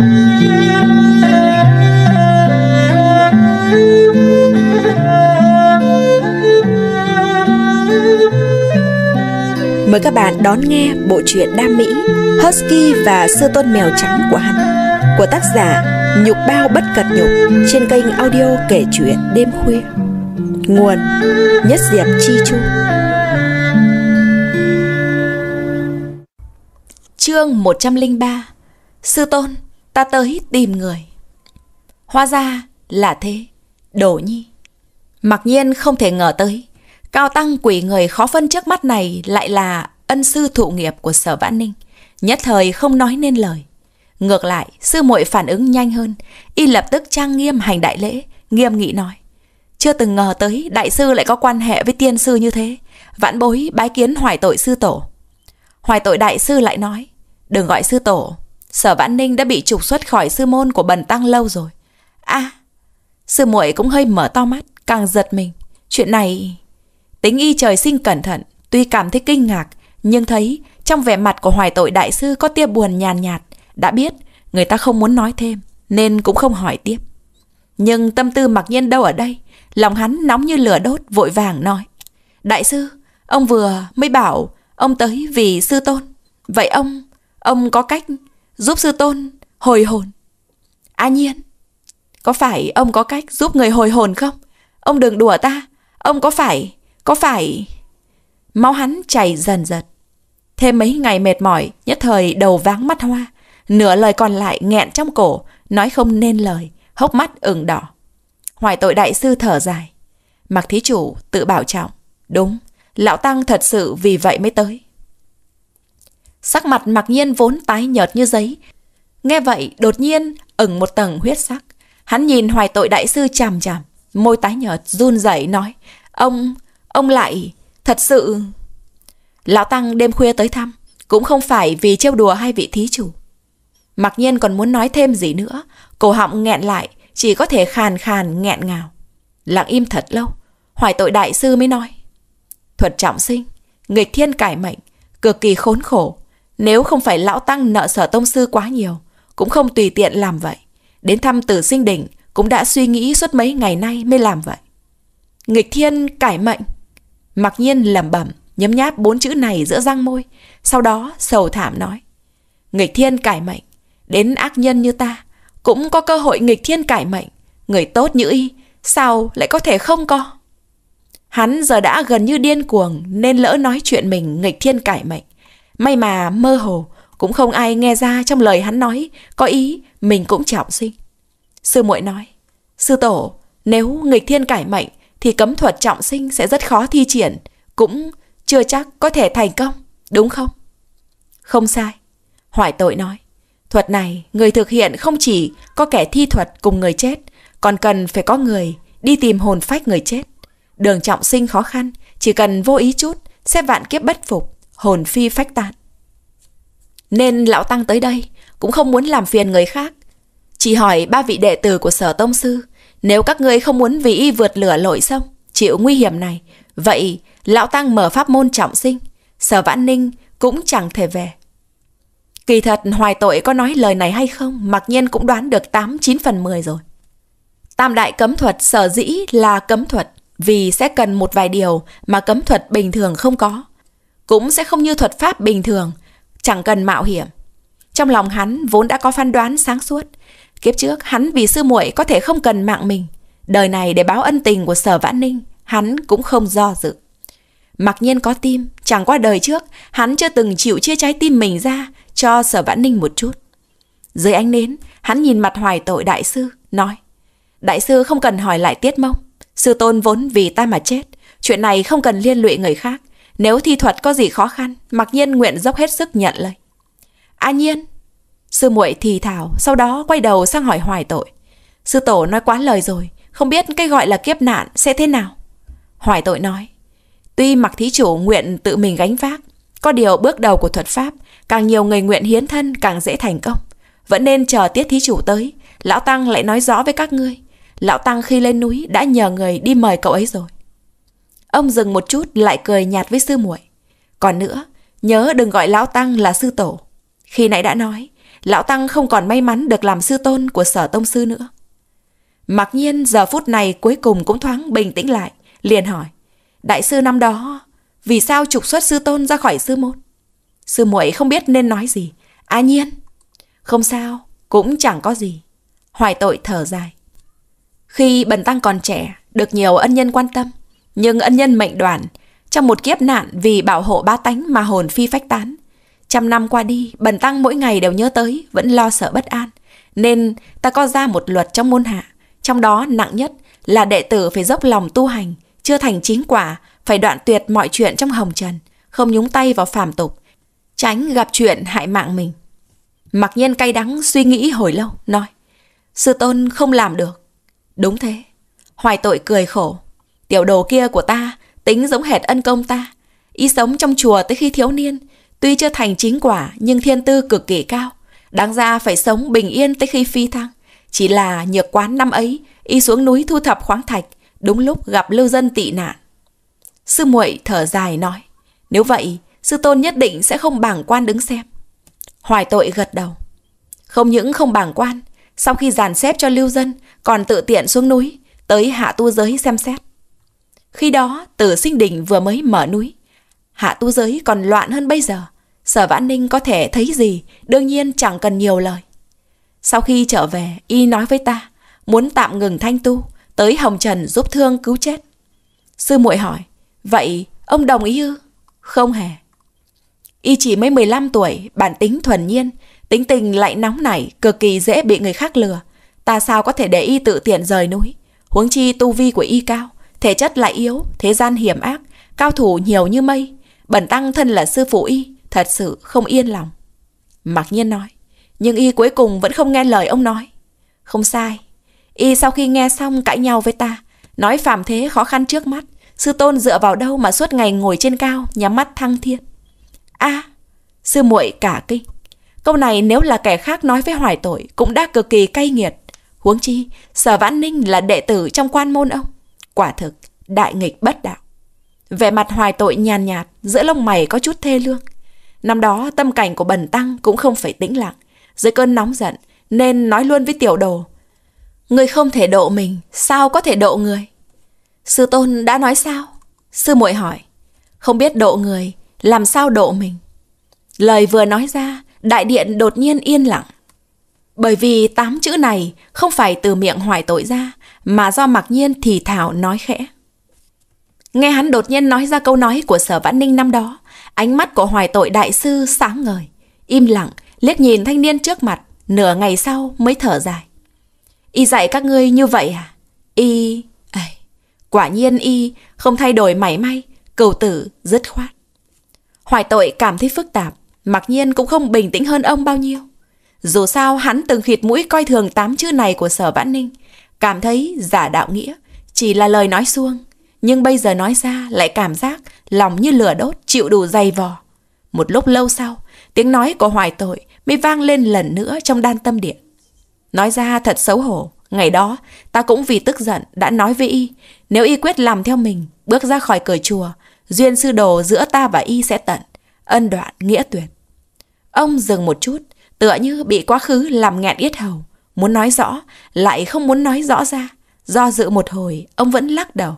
Mời các bạn đón nghe bộ truyện Đam Mỹ Husky và Sư Tôn Mèo Trắng của hắn Của tác giả Nhục Bao Bất Cật Nhục Trên kênh audio kể chuyện đêm khuya Nguồn Nhất Diệp Chi Chu Chương 103 Sư Tôn ta tới tìm người. Hóa ra là thế, đổ nhi. Mặc nhiên không thể ngờ tới, cao tăng quỷ người khó phân trước mắt này lại là ân sư thụ nghiệp của sở vãn ninh. Nhất thời không nói nên lời. Ngược lại, sư muội phản ứng nhanh hơn, y lập tức trang nghiêm hành đại lễ, nghiêm nghị nói. Chưa từng ngờ tới đại sư lại có quan hệ với tiên sư như thế, vãn bối bái kiến hoài tội sư tổ. Hoài tội đại sư lại nói, đừng gọi sư tổ, Sở Vãn Ninh đã bị trục xuất khỏi sư môn của Bần Tăng lâu rồi. a à, sư muội cũng hơi mở to mắt, càng giật mình. Chuyện này... Tính y trời sinh cẩn thận, tuy cảm thấy kinh ngạc, nhưng thấy trong vẻ mặt của hoài tội đại sư có tia buồn nhàn nhạt, nhạt. Đã biết, người ta không muốn nói thêm, nên cũng không hỏi tiếp. Nhưng tâm tư mặc nhiên đâu ở đây, lòng hắn nóng như lửa đốt, vội vàng nói. Đại sư, ông vừa mới bảo ông tới vì sư tôn. Vậy ông, ông có cách giúp sư tôn hồi hồn. A à Nhiên, có phải ông có cách giúp người hồi hồn không? Ông đừng đùa ta, ông có phải, có phải... Máu hắn chảy dần dần. Thêm mấy ngày mệt mỏi, nhất thời đầu váng mắt hoa. Nửa lời còn lại nghẹn trong cổ, nói không nên lời, hốc mắt ửng đỏ. Hoài tội đại sư thở dài. Mặc thí chủ tự bảo trọng. Đúng, lão tăng thật sự vì vậy mới tới. Sắc mặt mặc nhiên vốn tái nhợt như giấy. Nghe vậy, đột nhiên, ẩn một tầng huyết sắc. Hắn nhìn hoài tội đại sư chằm chằm, môi tái nhợt, run rẩy nói. Ông, ông lại, thật sự... Lão Tăng đêm khuya tới thăm, cũng không phải vì trêu đùa hai vị thí chủ. Mặc nhiên còn muốn nói thêm gì nữa, cổ họng nghẹn lại, chỉ có thể khàn khàn nghẹn ngào. Lặng im thật lâu, hoài tội đại sư mới nói. Thuật trọng sinh, nghịch thiên cải mệnh, cực kỳ khốn khổ, nếu không phải lão tăng nợ sở tông sư quá nhiều, cũng không tùy tiện làm vậy. Đến thăm tử sinh đỉnh, cũng đã suy nghĩ suốt mấy ngày nay mới làm vậy. Nghịch thiên cải mệnh. Mặc nhiên lẩm bẩm, nhấm nháp bốn chữ này giữa răng môi. Sau đó sầu thảm nói. Nghịch thiên cải mệnh. Đến ác nhân như ta, cũng có cơ hội nghịch thiên cải mệnh. Người tốt như y, sao lại có thể không có? Hắn giờ đã gần như điên cuồng nên lỡ nói chuyện mình nghịch thiên cải mệnh. May mà mơ hồ, cũng không ai nghe ra trong lời hắn nói, có ý mình cũng trọng sinh. Sư muội nói, sư tổ, nếu nghịch thiên cải mệnh thì cấm thuật trọng sinh sẽ rất khó thi triển, cũng chưa chắc có thể thành công, đúng không? Không sai. Hoài tội nói, thuật này người thực hiện không chỉ có kẻ thi thuật cùng người chết, còn cần phải có người đi tìm hồn phách người chết. Đường trọng sinh khó khăn, chỉ cần vô ý chút sẽ vạn kiếp bất phục hồn phi phách tạn Nên lão Tăng tới đây cũng không muốn làm phiền người khác. Chỉ hỏi ba vị đệ tử của sở tông sư, nếu các ngươi không muốn vì y vượt lửa lội sông, chịu nguy hiểm này, vậy lão Tăng mở pháp môn trọng sinh, sở vãn ninh cũng chẳng thể về. Kỳ thật hoài tội có nói lời này hay không, mặc nhiên cũng đoán được 8-9 phần 10 rồi. Tam đại cấm thuật sở dĩ là cấm thuật vì sẽ cần một vài điều mà cấm thuật bình thường không có cũng sẽ không như thuật pháp bình thường, chẳng cần mạo hiểm. Trong lòng hắn vốn đã có phán đoán sáng suốt. Kiếp trước hắn vì sư muội có thể không cần mạng mình. Đời này để báo ân tình của sở vãn ninh, hắn cũng không do dự. Mặc nhiên có tim, chẳng qua đời trước, hắn chưa từng chịu chia trái tim mình ra cho sở vãn ninh một chút. Dưới ánh nến, hắn nhìn mặt hoài tội đại sư, nói. Đại sư không cần hỏi lại tiết mông. Sư tôn vốn vì ta mà chết. Chuyện này không cần liên lụy người khác. Nếu thi thuật có gì khó khăn, mặc nhiên nguyện dốc hết sức nhận lời. A à nhiên, sư muội thì thảo, sau đó quay đầu sang hỏi hoài tội. Sư tổ nói quá lời rồi, không biết cái gọi là kiếp nạn sẽ thế nào. Hoài tội nói, tuy mặc thí chủ nguyện tự mình gánh vác, có điều bước đầu của thuật pháp, càng nhiều người nguyện hiến thân càng dễ thành công. Vẫn nên chờ tiết thí chủ tới, lão tăng lại nói rõ với các ngươi. Lão tăng khi lên núi đã nhờ người đi mời cậu ấy rồi. Ông dừng một chút lại cười nhạt với sư muội. Còn nữa, nhớ đừng gọi Lão Tăng là sư tổ. Khi nãy đã nói, Lão Tăng không còn may mắn được làm sư tôn của sở tông sư nữa. Mặc nhiên giờ phút này cuối cùng cũng thoáng bình tĩnh lại, liền hỏi. Đại sư năm đó, vì sao trục xuất sư tôn ra khỏi sư môn? Sư muội không biết nên nói gì. À nhiên. Không sao, cũng chẳng có gì. Hoài tội thở dài. Khi Bần Tăng còn trẻ, được nhiều ân nhân quan tâm, nhưng ân nhân mệnh đoạn, trong một kiếp nạn vì bảo hộ ba tánh mà hồn phi phách tán. Trăm năm qua đi, bần tăng mỗi ngày đều nhớ tới, vẫn lo sợ bất an. Nên ta có ra một luật trong môn hạ, trong đó nặng nhất là đệ tử phải dốc lòng tu hành, chưa thành chính quả, phải đoạn tuyệt mọi chuyện trong hồng trần, không nhúng tay vào phàm tục, tránh gặp chuyện hại mạng mình. Mặc nhiên cay đắng suy nghĩ hồi lâu, nói, sư tôn không làm được. Đúng thế, hoài tội cười khổ, Tiểu đồ kia của ta tính giống hệt ân công ta. Ý sống trong chùa tới khi thiếu niên, tuy chưa thành chính quả nhưng thiên tư cực kỳ cao. Đáng ra phải sống bình yên tới khi phi thăng. Chỉ là nhược quán năm ấy, y xuống núi thu thập khoáng thạch, đúng lúc gặp lưu dân tị nạn. Sư muội thở dài nói, nếu vậy, sư tôn nhất định sẽ không bảng quan đứng xem. Hoài tội gật đầu. Không những không bảng quan, sau khi giàn xếp cho lưu dân, còn tự tiện xuống núi, tới hạ tu giới xem xét. Khi đó tử sinh đỉnh vừa mới mở núi. Hạ tu giới còn loạn hơn bây giờ. Sở vãn ninh có thể thấy gì, đương nhiên chẳng cần nhiều lời. Sau khi trở về, y nói với ta, muốn tạm ngừng thanh tu, tới Hồng Trần giúp thương cứu chết. Sư muội hỏi, vậy ông đồng ý ư? Không hề. Y chỉ mới 15 tuổi, bản tính thuần nhiên, tính tình lại nóng nảy, cực kỳ dễ bị người khác lừa. Ta sao có thể để y tự tiện rời núi? Huống chi tu vi của y cao, Thể chất lại yếu, thế gian hiểm ác, cao thủ nhiều như mây. Bẩn tăng thân là sư phụ y, thật sự không yên lòng. Mặc nhiên nói, nhưng y cuối cùng vẫn không nghe lời ông nói. Không sai, y sau khi nghe xong cãi nhau với ta, nói phạm thế khó khăn trước mắt, sư tôn dựa vào đâu mà suốt ngày ngồi trên cao, nhắm mắt thăng thiên. a à, sư muội cả kinh. Câu này nếu là kẻ khác nói với hoài tội cũng đã cực kỳ cay nghiệt. Huống chi, sở vãn ninh là đệ tử trong quan môn ông. Quả thực, đại nghịch bất đạo. Vẻ mặt hoài tội nhàn nhạt, nhạt, giữa lông mày có chút thê lương. Năm đó tâm cảnh của bần tăng cũng không phải tĩnh lặng. Dưới cơn nóng giận, nên nói luôn với tiểu đồ. Người không thể độ mình, sao có thể độ người? Sư tôn đã nói sao? Sư muội hỏi. Không biết độ người, làm sao độ mình? Lời vừa nói ra, đại điện đột nhiên yên lặng. Bởi vì tám chữ này không phải từ miệng hoài tội ra, mà do mặc nhiên thì thảo nói khẽ. Nghe hắn đột nhiên nói ra câu nói của sở vãn ninh năm đó, ánh mắt của hoài tội đại sư sáng ngời, im lặng, liếc nhìn thanh niên trước mặt, nửa ngày sau mới thở dài. Y dạy các ngươi như vậy à? Y... Ây, quả nhiên Y không thay đổi mảy may, cầu tử dứt khoát. Hoài tội cảm thấy phức tạp, mặc nhiên cũng không bình tĩnh hơn ông bao nhiêu. Dù sao hắn từng khịt mũi coi thường tám chữ này của sở vãn ninh, cảm thấy giả đạo nghĩa, chỉ là lời nói suông. Nhưng bây giờ nói ra lại cảm giác lòng như lửa đốt, chịu đủ dày vò. Một lúc lâu sau, tiếng nói của hoài tội mới vang lên lần nữa trong đan tâm điện. Nói ra thật xấu hổ, ngày đó ta cũng vì tức giận đã nói với y, nếu y quyết làm theo mình, bước ra khỏi cửa chùa, duyên sư đồ giữa ta và y sẽ tận, ân đoạn nghĩa tuyệt. Ông dừng một chút, tựa như bị quá khứ làm nghẹn yết hầu, muốn nói rõ, lại không muốn nói rõ ra. Do dự một hồi, ông vẫn lắc đầu.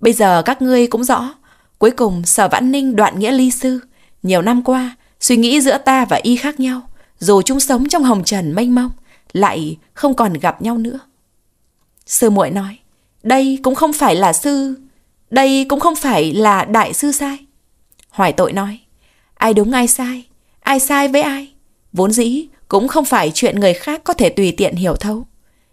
Bây giờ các ngươi cũng rõ, cuối cùng sở vãn ninh đoạn nghĩa ly sư. Nhiều năm qua, suy nghĩ giữa ta và y khác nhau, dù chúng sống trong hồng trần mênh mông, lại không còn gặp nhau nữa. Sư muội nói, đây cũng không phải là sư, đây cũng không phải là đại sư sai. Hoài tội nói, ai đúng ai sai, ai sai với ai, Vốn dĩ cũng không phải chuyện người khác có thể tùy tiện hiểu thấu.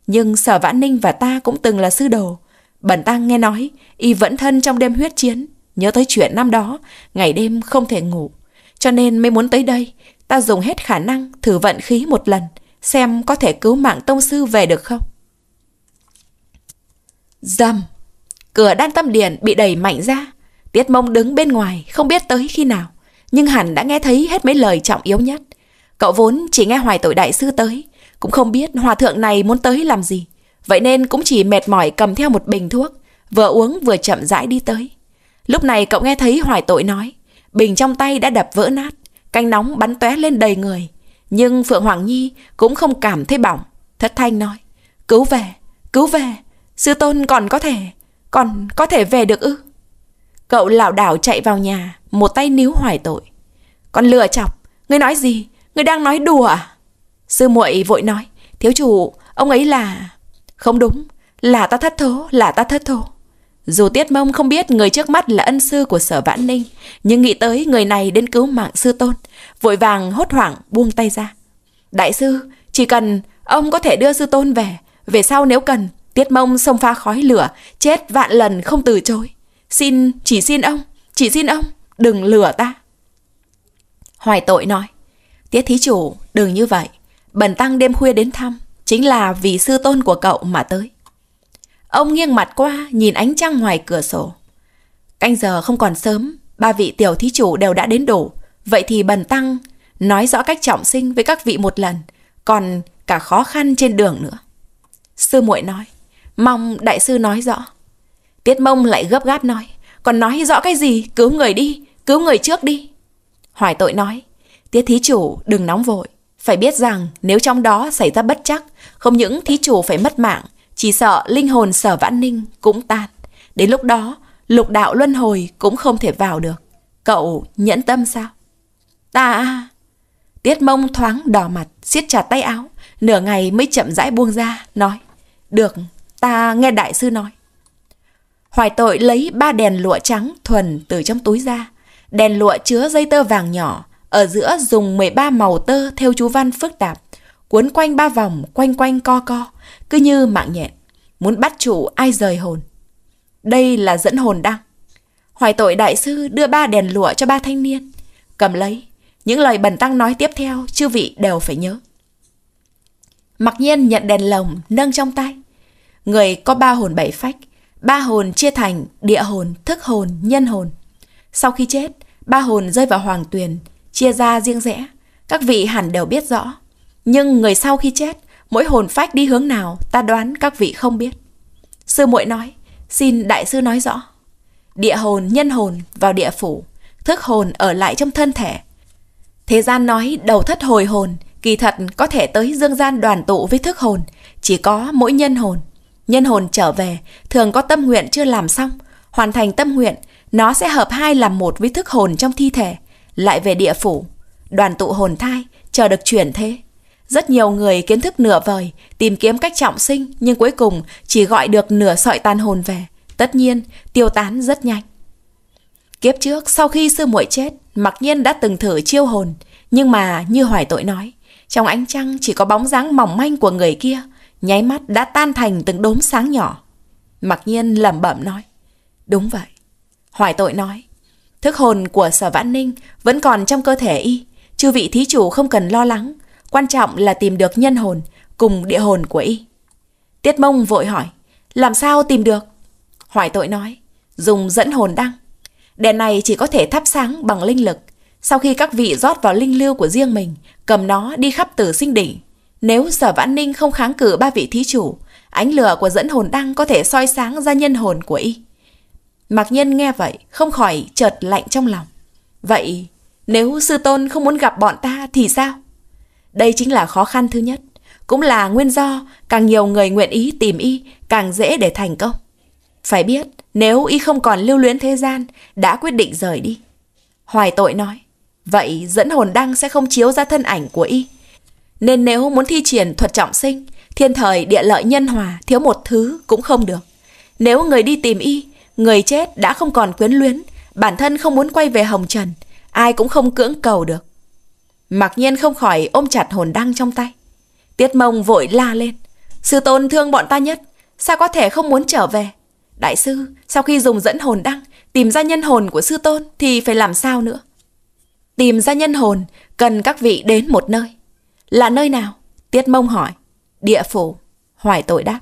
Nhưng Sở Vãn Ninh và ta cũng từng là sư đồ. Bẩn tăng nghe nói, y vẫn thân trong đêm huyết chiến. Nhớ tới chuyện năm đó, ngày đêm không thể ngủ. Cho nên mới muốn tới đây, ta dùng hết khả năng thử vận khí một lần, xem có thể cứu mạng tông sư về được không. Dầm! Cửa đan tâm điện bị đẩy mạnh ra. Tiết mông đứng bên ngoài, không biết tới khi nào. Nhưng hẳn đã nghe thấy hết mấy lời trọng yếu nhất. Cậu vốn chỉ nghe hoài tội đại sư tới, cũng không biết hòa thượng này muốn tới làm gì. Vậy nên cũng chỉ mệt mỏi cầm theo một bình thuốc, vừa uống vừa chậm rãi đi tới. Lúc này cậu nghe thấy hoài tội nói, bình trong tay đã đập vỡ nát, canh nóng bắn tóe lên đầy người. Nhưng Phượng Hoàng Nhi cũng không cảm thấy bỏng, thất thanh nói, cứu về, cứu về, sư tôn còn có thể, còn có thể về được ư. Cậu lảo đảo chạy vào nhà, một tay níu hoài tội. Con lừa chọc, ngươi nói gì, Người đang nói đùa à? Sư muội vội nói, thiếu chủ, ông ấy là... Không đúng, là ta thất thố, là ta thất thố. Dù Tiết Mông không biết người trước mắt là ân sư của sở vãn ninh, nhưng nghĩ tới người này đến cứu mạng sư tôn, vội vàng hốt hoảng buông tay ra. Đại sư, chỉ cần ông có thể đưa sư tôn về, về sau nếu cần, Tiết Mông xông pha khói lửa, chết vạn lần không từ chối. Xin, chỉ xin ông, chỉ xin ông, đừng lừa ta. Hoài tội nói, Tiết thí chủ, đừng như vậy. Bần tăng đêm khuya đến thăm, chính là vì sư tôn của cậu mà tới. Ông nghiêng mặt qua, nhìn ánh trăng ngoài cửa sổ. Canh giờ không còn sớm, ba vị tiểu thí chủ đều đã đến đủ. Vậy thì bần tăng nói rõ cách trọng sinh với các vị một lần, còn cả khó khăn trên đường nữa. Sư muội nói, mong đại sư nói rõ. Tiết mông lại gấp gáp nói, còn nói rõ cái gì, cứu người đi, cứu người trước đi. Hoài tội nói, Tiết thí chủ đừng nóng vội. Phải biết rằng nếu trong đó xảy ra bất chắc, không những thí chủ phải mất mạng, chỉ sợ linh hồn sở vãn ninh cũng tan. Đến lúc đó, lục đạo luân hồi cũng không thể vào được. Cậu nhẫn tâm sao? Ta... À, Tiết mông thoáng đỏ mặt, siết chặt tay áo, nửa ngày mới chậm rãi buông ra, nói. Được, ta nghe đại sư nói. Hoài tội lấy ba đèn lụa trắng thuần từ trong túi ra. Đèn lụa chứa dây tơ vàng nhỏ, ở giữa dùng 13 màu tơ theo chú văn phức tạp, cuốn quanh ba vòng, quanh quanh co co, cứ như mạng nhện, muốn bắt chủ ai rời hồn. Đây là dẫn hồn đăng. Hoài tội đại sư đưa ba đèn lụa cho ba thanh niên. Cầm lấy, những lời bần tăng nói tiếp theo, chư vị đều phải nhớ. Mặc nhiên nhận đèn lồng, nâng trong tay. Người có ba hồn bảy phách, ba hồn chia thành địa hồn, thức hồn, nhân hồn. Sau khi chết, ba hồn rơi vào hoàng tuyền, chia ra riêng rẽ, các vị hẳn đều biết rõ. Nhưng người sau khi chết, mỗi hồn phách đi hướng nào ta đoán các vị không biết. Sư muội nói, xin đại sư nói rõ. Địa hồn, nhân hồn vào địa phủ, thức hồn ở lại trong thân thể. Thế gian nói đầu thất hồi hồn, kỳ thật có thể tới dương gian đoàn tụ với thức hồn, chỉ có mỗi nhân hồn. Nhân hồn trở về, thường có tâm nguyện chưa làm xong, hoàn thành tâm nguyện, nó sẽ hợp hai làm một với thức hồn trong thi thể, lại về địa phủ, đoàn tụ hồn thai, chờ được chuyển thế. Rất nhiều người kiến thức nửa vời, tìm kiếm cách trọng sinh nhưng cuối cùng chỉ gọi được nửa sợi tan hồn về. Tất nhiên, tiêu tán rất nhanh. Kiếp trước, sau khi sư muội chết, mặc nhiên đã từng thử chiêu hồn. Nhưng mà như hoài tội nói, trong ánh trăng chỉ có bóng dáng mỏng manh của người kia, nháy mắt đã tan thành từng đốm sáng nhỏ. Mặc nhiên lẩm bẩm nói, đúng vậy. Hoài tội nói, Thức hồn của sở vãn ninh vẫn còn trong cơ thể y. Chư vị thí chủ không cần lo lắng. Quan trọng là tìm được nhân hồn cùng địa hồn của y. Tiết mông vội hỏi. Làm sao tìm được? Hoài tội nói. Dùng dẫn hồn đăng. Đèn này chỉ có thể thắp sáng bằng linh lực. Sau khi các vị rót vào linh lưu của riêng mình, cầm nó đi khắp tử sinh đỉnh. Nếu sở vãn ninh không kháng cử ba vị thí chủ, ánh lửa của dẫn hồn đăng có thể soi sáng ra nhân hồn của y. Mạc Nhân nghe vậy, không khỏi chợt lạnh trong lòng. Vậy, nếu sư tôn không muốn gặp bọn ta thì sao? Đây chính là khó khăn thứ nhất, cũng là nguyên do càng nhiều người nguyện ý tìm y, càng dễ để thành công. Phải biết, nếu y không còn lưu luyến thế gian, đã quyết định rời đi. Hoài tội nói, vậy dẫn hồn đăng sẽ không chiếu ra thân ảnh của y. Nên nếu muốn thi triển thuật trọng sinh, thiên thời địa lợi nhân hòa thiếu một thứ cũng không được. Nếu người đi tìm y Người chết đã không còn quyến luyến, bản thân không muốn quay về Hồng Trần, ai cũng không cưỡng cầu được. Mặc nhiên không khỏi ôm chặt hồn đăng trong tay. Tiết mông vội la lên. Sư tôn thương bọn ta nhất, sao có thể không muốn trở về? Đại sư, sau khi dùng dẫn hồn đăng, tìm ra nhân hồn của sư tôn thì phải làm sao nữa? Tìm ra nhân hồn, cần các vị đến một nơi. Là nơi nào? Tiết mông hỏi. Địa phủ. Hoài tội đáp.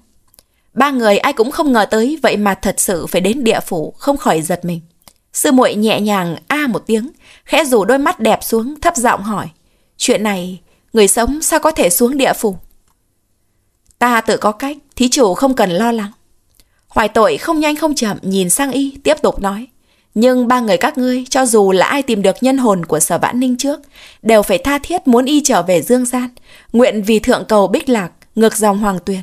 Ba người ai cũng không ngờ tới vậy mà thật sự phải đến địa phủ không khỏi giật mình. Sư muội nhẹ nhàng a một tiếng, khẽ rủ đôi mắt đẹp xuống thấp giọng hỏi. Chuyện này, người sống sao có thể xuống địa phủ? Ta tự có cách, thí chủ không cần lo lắng. Hoài tội không nhanh không chậm nhìn sang y tiếp tục nói. Nhưng ba người các ngươi cho dù là ai tìm được nhân hồn của sở vãn ninh trước đều phải tha thiết muốn y trở về dương gian. Nguyện vì thượng cầu bích lạc, ngược dòng hoàng tuyền.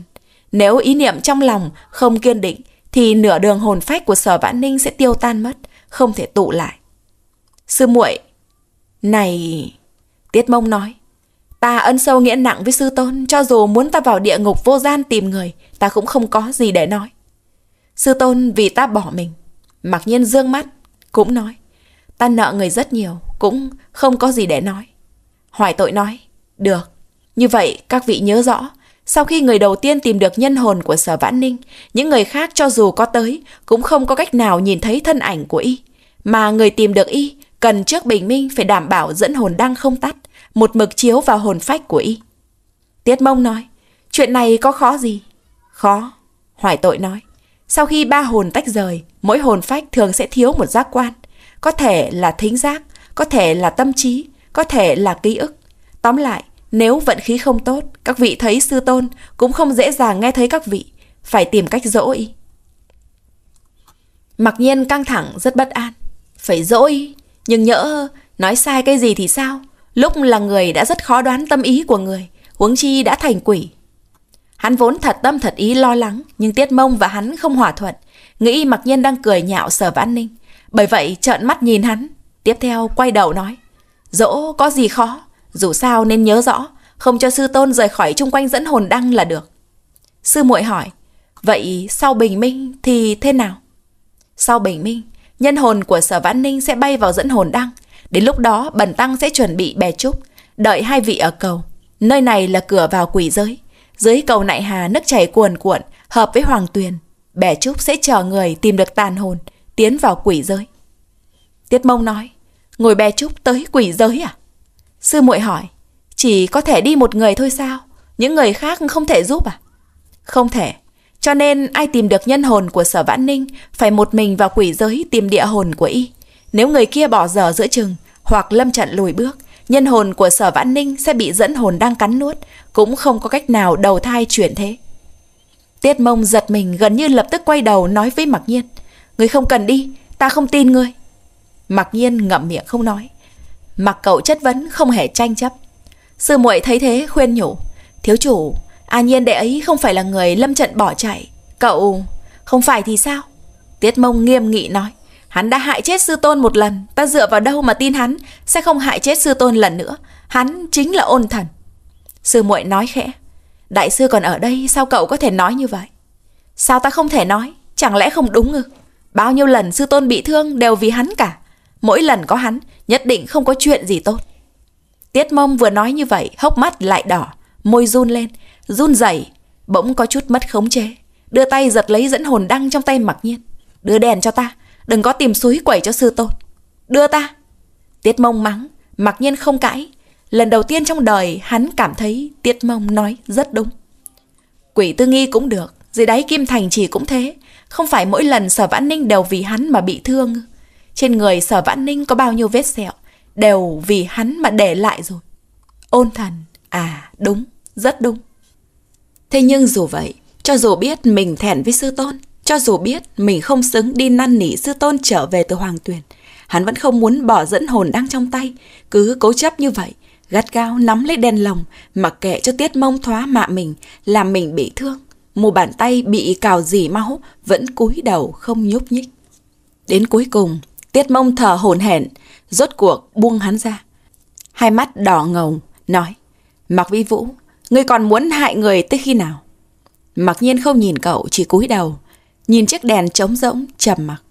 Nếu ý niệm trong lòng không kiên định thì nửa đường hồn phách của sở vãn ninh sẽ tiêu tan mất, không thể tụ lại. Sư muội Này... Tiết mông nói. Ta ân sâu nghĩa nặng với sư tôn, cho dù muốn ta vào địa ngục vô gian tìm người, ta cũng không có gì để nói. Sư tôn vì ta bỏ mình, mặc nhiên dương mắt, cũng nói. Ta nợ người rất nhiều, cũng không có gì để nói. Hoài tội nói, được, như vậy các vị nhớ rõ, sau khi người đầu tiên tìm được nhân hồn của Sở Vãn Ninh, những người khác cho dù có tới cũng không có cách nào nhìn thấy thân ảnh của y. Mà người tìm được y cần trước bình minh phải đảm bảo dẫn hồn đăng không tắt, một mực chiếu vào hồn phách của y. Tiết Mông nói, chuyện này có khó gì? Khó, Hoài Tội nói. Sau khi ba hồn tách rời, mỗi hồn phách thường sẽ thiếu một giác quan. Có thể là thính giác, có thể là tâm trí, có thể là ký ức. Tóm lại, nếu vận khí không tốt, các vị thấy sư tôn cũng không dễ dàng nghe thấy các vị, phải tìm cách dỗ y. Mặc nhiên căng thẳng rất bất an, phải dỗ y, nhưng nhỡ nói sai cái gì thì sao? Lúc là người đã rất khó đoán tâm ý của người, huống chi đã thành quỷ. Hắn vốn thật tâm thật ý lo lắng, nhưng Tiết Mông và hắn không hòa thuận, nghĩ mặc nhiên đang cười nhạo Sở Vãn Ninh. Bởi vậy trợn mắt nhìn hắn, tiếp theo quay đầu nói, dỗ có gì khó, dù sao nên nhớ rõ, không cho sư tôn rời khỏi chung quanh dẫn hồn đăng là được. Sư muội hỏi, vậy sau bình minh thì thế nào? Sau bình minh, nhân hồn của sở vãn ninh sẽ bay vào dẫn hồn đăng. Đến lúc đó bần tăng sẽ chuẩn bị bè trúc, đợi hai vị ở cầu. Nơi này là cửa vào quỷ giới. Dưới cầu nại hà nước chảy cuồn cuộn, hợp với hoàng tuyền. Bè trúc sẽ chờ người tìm được tàn hồn, tiến vào quỷ giới. Tiết mông nói, ngồi bè trúc tới quỷ giới à? Sư muội hỏi, chỉ có thể đi một người thôi sao? Những người khác không thể giúp à? Không thể, cho nên ai tìm được nhân hồn của sở vãn ninh phải một mình vào quỷ giới tìm địa hồn của y. Nếu người kia bỏ giờ giữa chừng hoặc lâm trận lùi bước, nhân hồn của sở vãn ninh sẽ bị dẫn hồn đang cắn nuốt, cũng không có cách nào đầu thai chuyển thế. Tiết mông giật mình gần như lập tức quay đầu nói với mặc nhiên. Người không cần đi, ta không tin ngươi. Mặc nhiên ngậm miệng không nói. Mặc cậu chất vấn không hề tranh chấp Sư muội thấy thế khuyên nhủ Thiếu chủ A à nhiên đệ ấy không phải là người lâm trận bỏ chạy Cậu Không phải thì sao Tiết mông nghiêm nghị nói Hắn đã hại chết sư tôn một lần Ta dựa vào đâu mà tin hắn Sẽ không hại chết sư tôn lần nữa Hắn chính là ôn thần Sư muội nói khẽ Đại sư còn ở đây sao cậu có thể nói như vậy Sao ta không thể nói Chẳng lẽ không đúng ư Bao nhiêu lần sư tôn bị thương đều vì hắn cả mỗi lần có hắn, nhất định không có chuyện gì tốt. Tiết mông vừa nói như vậy, hốc mắt lại đỏ, môi run lên, run rẩy bỗng có chút mất khống chế. Đưa tay giật lấy dẫn hồn đăng trong tay mặc nhiên. Đưa đèn cho ta, đừng có tìm suối quẩy cho sư tôn. Đưa ta. Tiết mông mắng, mặc nhiên không cãi. Lần đầu tiên trong đời hắn cảm thấy Tiết mông nói rất đúng. Quỷ tư nghi cũng được, dưới đáy kim thành chỉ cũng thế. Không phải mỗi lần sở vãn ninh đều vì hắn mà bị thương trên người sở vãn ninh có bao nhiêu vết sẹo, đều vì hắn mà để lại rồi. Ôn thần, à đúng, rất đúng. Thế nhưng dù vậy, cho dù biết mình thẹn với sư tôn, cho dù biết mình không xứng đi năn nỉ sư tôn trở về từ hoàng tuyền, hắn vẫn không muốn bỏ dẫn hồn đang trong tay, cứ cố chấp như vậy, gắt gao nắm lấy đèn lồng, mặc kệ cho tiết mông thoá mạ mình, làm mình bị thương. Mù bàn tay bị cào dì máu, vẫn cúi đầu không nhúc nhích. Đến cuối cùng, Tiết mông thở hổn hển, rốt cuộc buông hắn ra. Hai mắt đỏ ngầu, nói, Mạc Vi Vũ, ngươi còn muốn hại người tới khi nào? Mặc nhiên không nhìn cậu, chỉ cúi đầu, nhìn chiếc đèn trống rỗng, trầm mặc.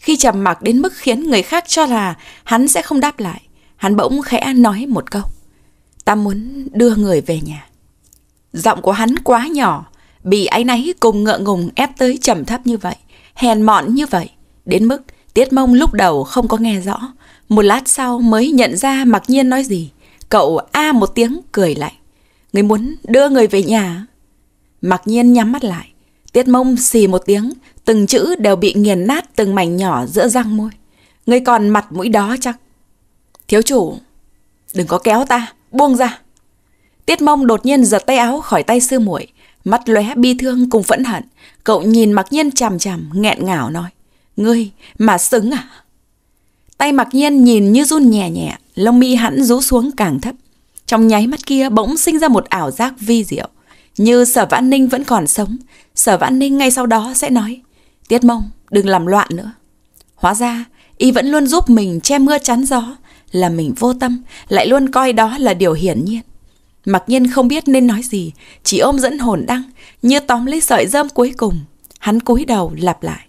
Khi trầm mặc đến mức khiến người khác cho là hắn sẽ không đáp lại, hắn bỗng khẽ nói một câu. Ta muốn đưa người về nhà. Giọng của hắn quá nhỏ, bị áy náy cùng ngựa ngùng ép tới trầm thấp như vậy, hèn mọn như vậy, đến mức Tiết mông lúc đầu không có nghe rõ, một lát sau mới nhận ra mặc nhiên nói gì. Cậu a một tiếng cười lạnh. Người muốn đưa người về nhà. Mặc nhiên nhắm mắt lại, tiết mông xì một tiếng, từng chữ đều bị nghiền nát từng mảnh nhỏ giữa răng môi. Người còn mặt mũi đó chắc. Thiếu chủ, đừng có kéo ta, buông ra. Tiết mông đột nhiên giật tay áo khỏi tay sư muội, mắt lóe bi thương cùng phẫn hận. Cậu nhìn mặc nhiên chằm chằm, nghẹn ngào nói. Ngươi mà xứng à? Tay mặc nhiên nhìn như run nhẹ nhẹ, lông mi hẳn rú xuống càng thấp. Trong nháy mắt kia bỗng sinh ra một ảo giác vi diệu. Như sở vãn ninh vẫn còn sống, sở vãn ninh ngay sau đó sẽ nói Tiết mông, đừng làm loạn nữa. Hóa ra, y vẫn luôn giúp mình che mưa chắn gió, là mình vô tâm, lại luôn coi đó là điều hiển nhiên. Mặc nhiên không biết nên nói gì, chỉ ôm dẫn hồn đăng, như tóm lấy sợi dơm cuối cùng. Hắn cúi đầu lặp lại.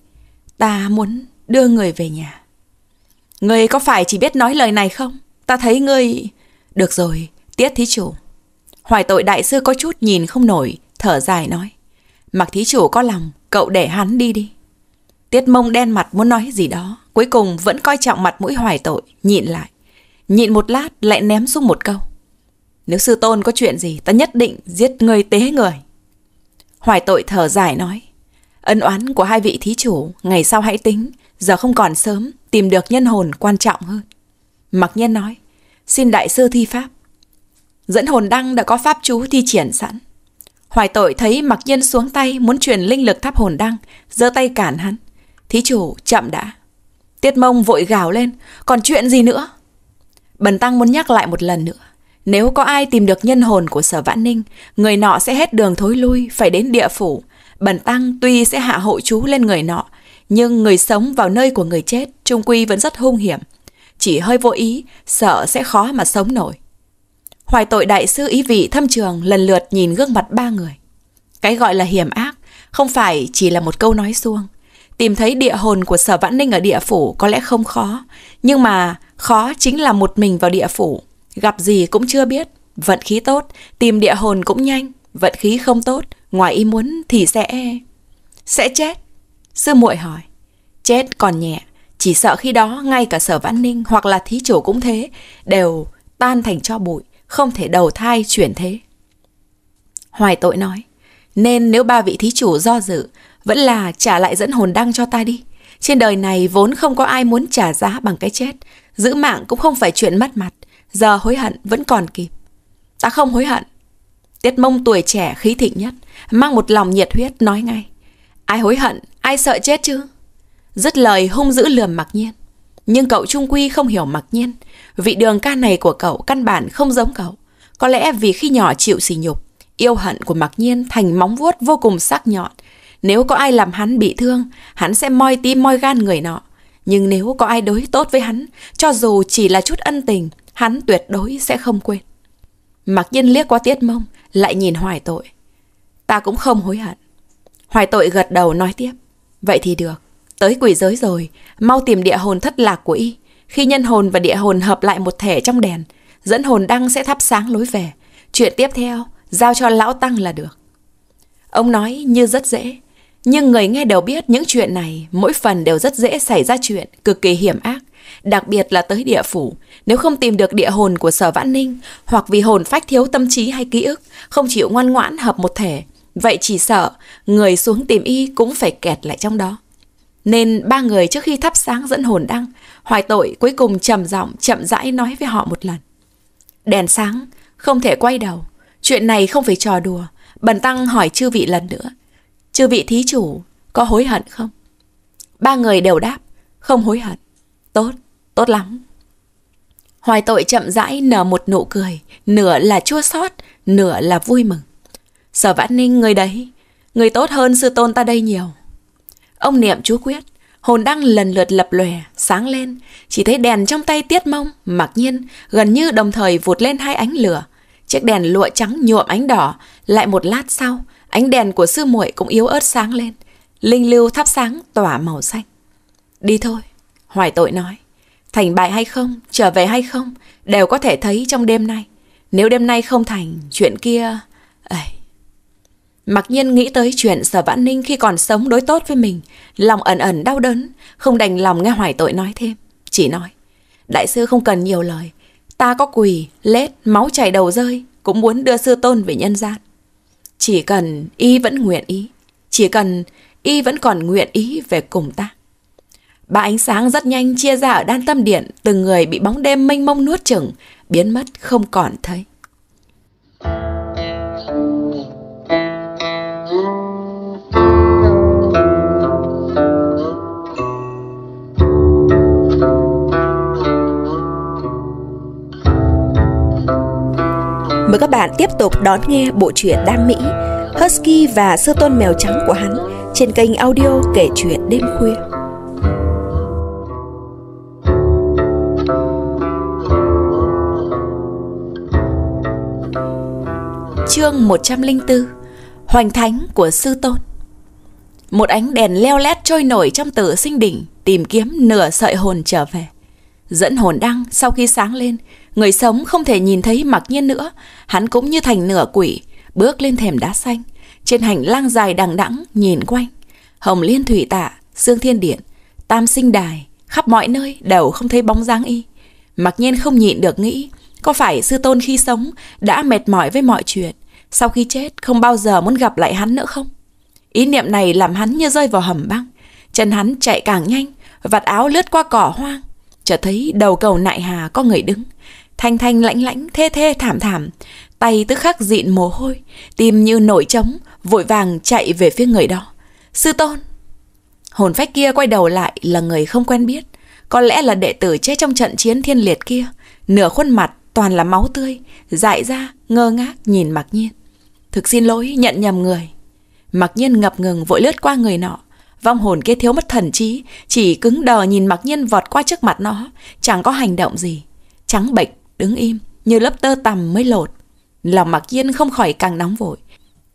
Ta muốn đưa người về nhà. Người có phải chỉ biết nói lời này không? Ta thấy ngươi... Được rồi, tiết thí chủ. Hoài tội đại sư có chút nhìn không nổi, thở dài nói. Mặc thí chủ có lòng, cậu để hắn đi đi. Tiết mông đen mặt muốn nói gì đó, cuối cùng vẫn coi trọng mặt mũi hoài tội, nhịn lại. Nhịn một lát lại ném xuống một câu. Nếu sư tôn có chuyện gì, ta nhất định giết người tế người. Hoài tội thở dài nói. Ân oán của hai vị thí chủ, ngày sau hãy tính, giờ không còn sớm, tìm được nhân hồn quan trọng hơn. Mặc nhiên nói, xin đại sư thi pháp. Dẫn hồn đăng đã có pháp chú thi triển sẵn. Hoài tội thấy mặc nhiên xuống tay muốn truyền linh lực tháp hồn đăng, giơ tay cản hắn. Thí chủ chậm đã. Tiết mông vội gào lên, còn chuyện gì nữa? Bần tăng muốn nhắc lại một lần nữa. Nếu có ai tìm được nhân hồn của sở vãn ninh, người nọ sẽ hết đường thối lui, phải đến địa phủ, Bần tăng tuy sẽ hạ hộ chú lên người nọ, nhưng người sống vào nơi của người chết trung quy vẫn rất hung hiểm. Chỉ hơi vô ý, sợ sẽ khó mà sống nổi. Hoài tội đại sư ý vị thâm trường lần lượt nhìn gương mặt ba người. Cái gọi là hiểm ác không phải chỉ là một câu nói xuông Tìm thấy địa hồn của sở vãn ninh ở địa phủ có lẽ không khó, nhưng mà khó chính là một mình vào địa phủ, gặp gì cũng chưa biết, vận khí tốt, tìm địa hồn cũng nhanh, vận khí không tốt, ngoài ý muốn thì sẽ sẽ chết sư muội hỏi chết còn nhẹ chỉ sợ khi đó ngay cả sở vãn ninh hoặc là thí chủ cũng thế đều tan thành cho bụi không thể đầu thai chuyển thế hoài tội nói nên nếu ba vị thí chủ do dự vẫn là trả lại dẫn hồn đăng cho ta đi trên đời này vốn không có ai muốn trả giá bằng cái chết giữ mạng cũng không phải chuyện mất mặt giờ hối hận vẫn còn kịp ta không hối hận Tiết mông tuổi trẻ khí thịnh nhất, mang một lòng nhiệt huyết nói ngay. Ai hối hận, ai sợ chết chứ? Dứt lời hung dữ lườm mặc nhiên. Nhưng cậu trung quy không hiểu mặc nhiên. Vị đường ca này của cậu căn bản không giống cậu. Có lẽ vì khi nhỏ chịu sỉ nhục, yêu hận của mặc nhiên thành móng vuốt vô cùng sắc nhọn. Nếu có ai làm hắn bị thương, hắn sẽ moi tim moi gan người nọ. Nhưng nếu có ai đối tốt với hắn, cho dù chỉ là chút ân tình, hắn tuyệt đối sẽ không quên. Mặc nhiên liếc qua tiết mông, lại nhìn hoài tội. Ta cũng không hối hận. Hoài tội gật đầu nói tiếp. Vậy thì được, tới quỷ giới rồi, mau tìm địa hồn thất lạc của y. Khi nhân hồn và địa hồn hợp lại một thể trong đèn, dẫn hồn đăng sẽ thắp sáng lối về. Chuyện tiếp theo, giao cho lão tăng là được. Ông nói như rất dễ, nhưng người nghe đều biết những chuyện này, mỗi phần đều rất dễ xảy ra chuyện, cực kỳ hiểm ác. Đặc biệt là tới địa phủ, nếu không tìm được địa hồn của sở vãn ninh, hoặc vì hồn phách thiếu tâm trí hay ký ức, không chịu ngoan ngoãn hợp một thể, vậy chỉ sợ người xuống tìm y cũng phải kẹt lại trong đó. Nên ba người trước khi thắp sáng dẫn hồn đăng, hoài tội cuối cùng trầm giọng chậm rãi nói với họ một lần. Đèn sáng, không thể quay đầu, chuyện này không phải trò đùa, bần tăng hỏi chư vị lần nữa Chư vị thí chủ có hối hận không? Ba người đều đáp, không hối hận. Tốt, tốt lắm. Hoài tội chậm rãi nở một nụ cười, nửa là chua xót, nửa là vui mừng. Sở vãn ninh người đấy, người tốt hơn sư tôn ta đây nhiều. Ông niệm chú quyết, hồn đăng lần lượt lập lòe, sáng lên, chỉ thấy đèn trong tay tiết mông, mặc nhiên, gần như đồng thời vụt lên hai ánh lửa. Chiếc đèn lụa trắng nhuộm ánh đỏ, lại một lát sau, Ánh đèn của sư muội cũng yếu ớt sáng lên, linh lưu thắp sáng tỏa màu xanh. Đi thôi, hoài tội nói. Thành bại hay không, trở về hay không, đều có thể thấy trong đêm nay. Nếu đêm nay không thành, chuyện kia... Ây. Mặc nhiên nghĩ tới chuyện sở vãn ninh khi còn sống đối tốt với mình, lòng ẩn ẩn đau đớn, không đành lòng nghe hoài tội nói thêm. Chỉ nói, đại sư không cần nhiều lời, ta có quỳ, lết, máu chảy đầu rơi, cũng muốn đưa sư tôn về nhân gian. Chỉ cần y vẫn nguyện ý, chỉ cần y vẫn còn nguyện ý về cùng ta. Ba ánh sáng rất nhanh chia ra ở đan tâm điện, từng người bị bóng đêm mênh mông nuốt chửng, biến mất không còn thấy. Mời các bạn tiếp tục đón nghe bộ truyện Đam Mỹ Husky và Sư Tôn Mèo Trắng của hắn trên kênh audio kể chuyện đêm khuya Chương 104 Hoành Thánh của Sư Tôn Một ánh đèn leo lét trôi nổi trong tử sinh đỉnh tìm kiếm nửa sợi hồn trở về. Dẫn hồn đăng sau khi sáng lên, Người sống không thể nhìn thấy mặc nhiên nữa, hắn cũng như thành nửa quỷ, bước lên thềm đá xanh, trên hành lang dài đằng đẵng nhìn quanh. Hồng Liên Thủy Tạ, xương Thiên Điện, Tam Sinh Đài, khắp mọi nơi đều không thấy bóng dáng y. Mặc nhiên không nhịn được nghĩ, có phải sư tôn khi sống đã mệt mỏi với mọi chuyện, sau khi chết không bao giờ muốn gặp lại hắn nữa không? Ý niệm này làm hắn như rơi vào hầm băng, chân hắn chạy càng nhanh, vạt áo lướt qua cỏ hoang, chợt thấy đầu cầu nại hà có người đứng, thanh thanh lãnh lãnh thê thê thảm thảm tay tức khắc dịn mồ hôi tim như nổi trống vội vàng chạy về phía người đó sư tôn hồn phách kia quay đầu lại là người không quen biết có lẽ là đệ tử chết trong trận chiến thiên liệt kia nửa khuôn mặt toàn là máu tươi dại ra ngơ ngác nhìn mặc nhiên thực xin lỗi nhận nhầm người mặc nhiên ngập ngừng vội lướt qua người nọ vong hồn kia thiếu mất thần trí chỉ cứng đờ nhìn mặc nhiên vọt qua trước mặt nó chẳng có hành động gì trắng bệch đứng im, như lớp tơ tằm mới lột. Lòng mặc nhiên không khỏi càng nóng vội.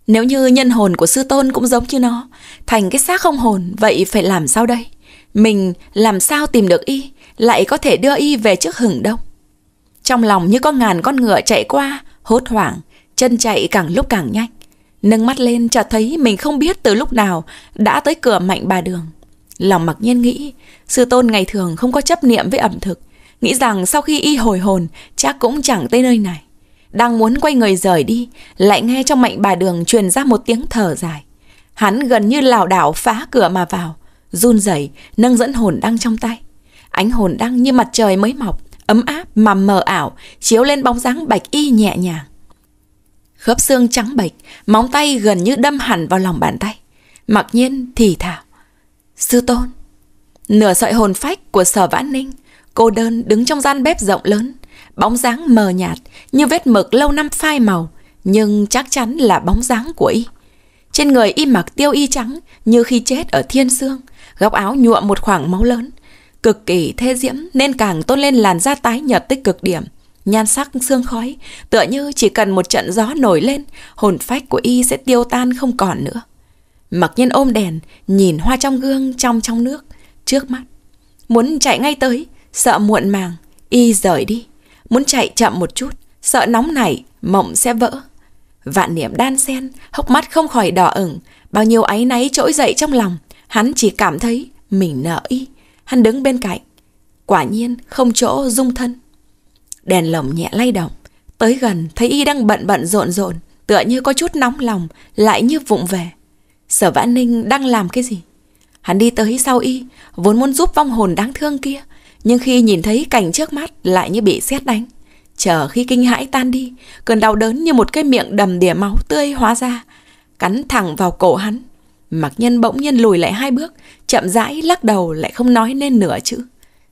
Nếu như nhân hồn của sư tôn cũng giống như nó, thành cái xác không hồn, vậy phải làm sao đây? Mình làm sao tìm được y, lại có thể đưa y về trước hừng đông? Trong lòng như có ngàn con ngựa chạy qua, hốt hoảng, chân chạy càng lúc càng nhanh. Nâng mắt lên chợt thấy mình không biết từ lúc nào đã tới cửa mạnh bà đường. Lòng mặc nhiên nghĩ, sư tôn ngày thường không có chấp niệm với ẩm thực, Nghĩ rằng sau khi y hồi hồn Chắc cũng chẳng tới nơi này Đang muốn quay người rời đi Lại nghe trong mạnh bà đường truyền ra một tiếng thở dài Hắn gần như lảo đảo phá cửa mà vào Run rẩy nâng dẫn hồn đăng trong tay Ánh hồn đăng như mặt trời mới mọc Ấm áp mà mờ ảo Chiếu lên bóng dáng bạch y nhẹ nhàng Khớp xương trắng bạch Móng tay gần như đâm hẳn vào lòng bàn tay Mặc nhiên thì thảo Sư tôn Nửa sợi hồn phách của sở vãn ninh Cô đơn đứng trong gian bếp rộng lớn, bóng dáng mờ nhạt như vết mực lâu năm phai màu, nhưng chắc chắn là bóng dáng của y. Trên người y mặc tiêu y trắng như khi chết ở thiên xương góc áo nhuộm một khoảng máu lớn. Cực kỳ thê diễm nên càng tôn lên làn da tái nhợt tích cực điểm. Nhan sắc xương khói, tựa như chỉ cần một trận gió nổi lên, hồn phách của y sẽ tiêu tan không còn nữa. Mặc nhiên ôm đèn, nhìn hoa trong gương trong trong nước, trước mắt. Muốn chạy ngay tới, Sợ muộn màng, y rời đi. Muốn chạy chậm một chút, sợ nóng nảy mộng sẽ vỡ. Vạn niệm đan sen, hốc mắt không khỏi đỏ ửng, bao nhiêu áy náy trỗi dậy trong lòng. Hắn chỉ cảm thấy mình nợ y. Hắn đứng bên cạnh, quả nhiên không chỗ dung thân. Đèn lồng nhẹ lay động, tới gần thấy y đang bận bận rộn rộn, tựa như có chút nóng lòng, lại như vụng về. Sở Vãn Ninh đang làm cái gì? Hắn đi tới sau y, vốn muốn giúp vong hồn đáng thương kia, nhưng khi nhìn thấy cảnh trước mắt lại như bị xét đánh. Chờ khi kinh hãi tan đi, cơn đau đớn như một cái miệng đầm đìa máu tươi hóa ra, cắn thẳng vào cổ hắn. Mặc nhân bỗng nhiên lùi lại hai bước, chậm rãi lắc đầu lại không nói nên nửa chữ.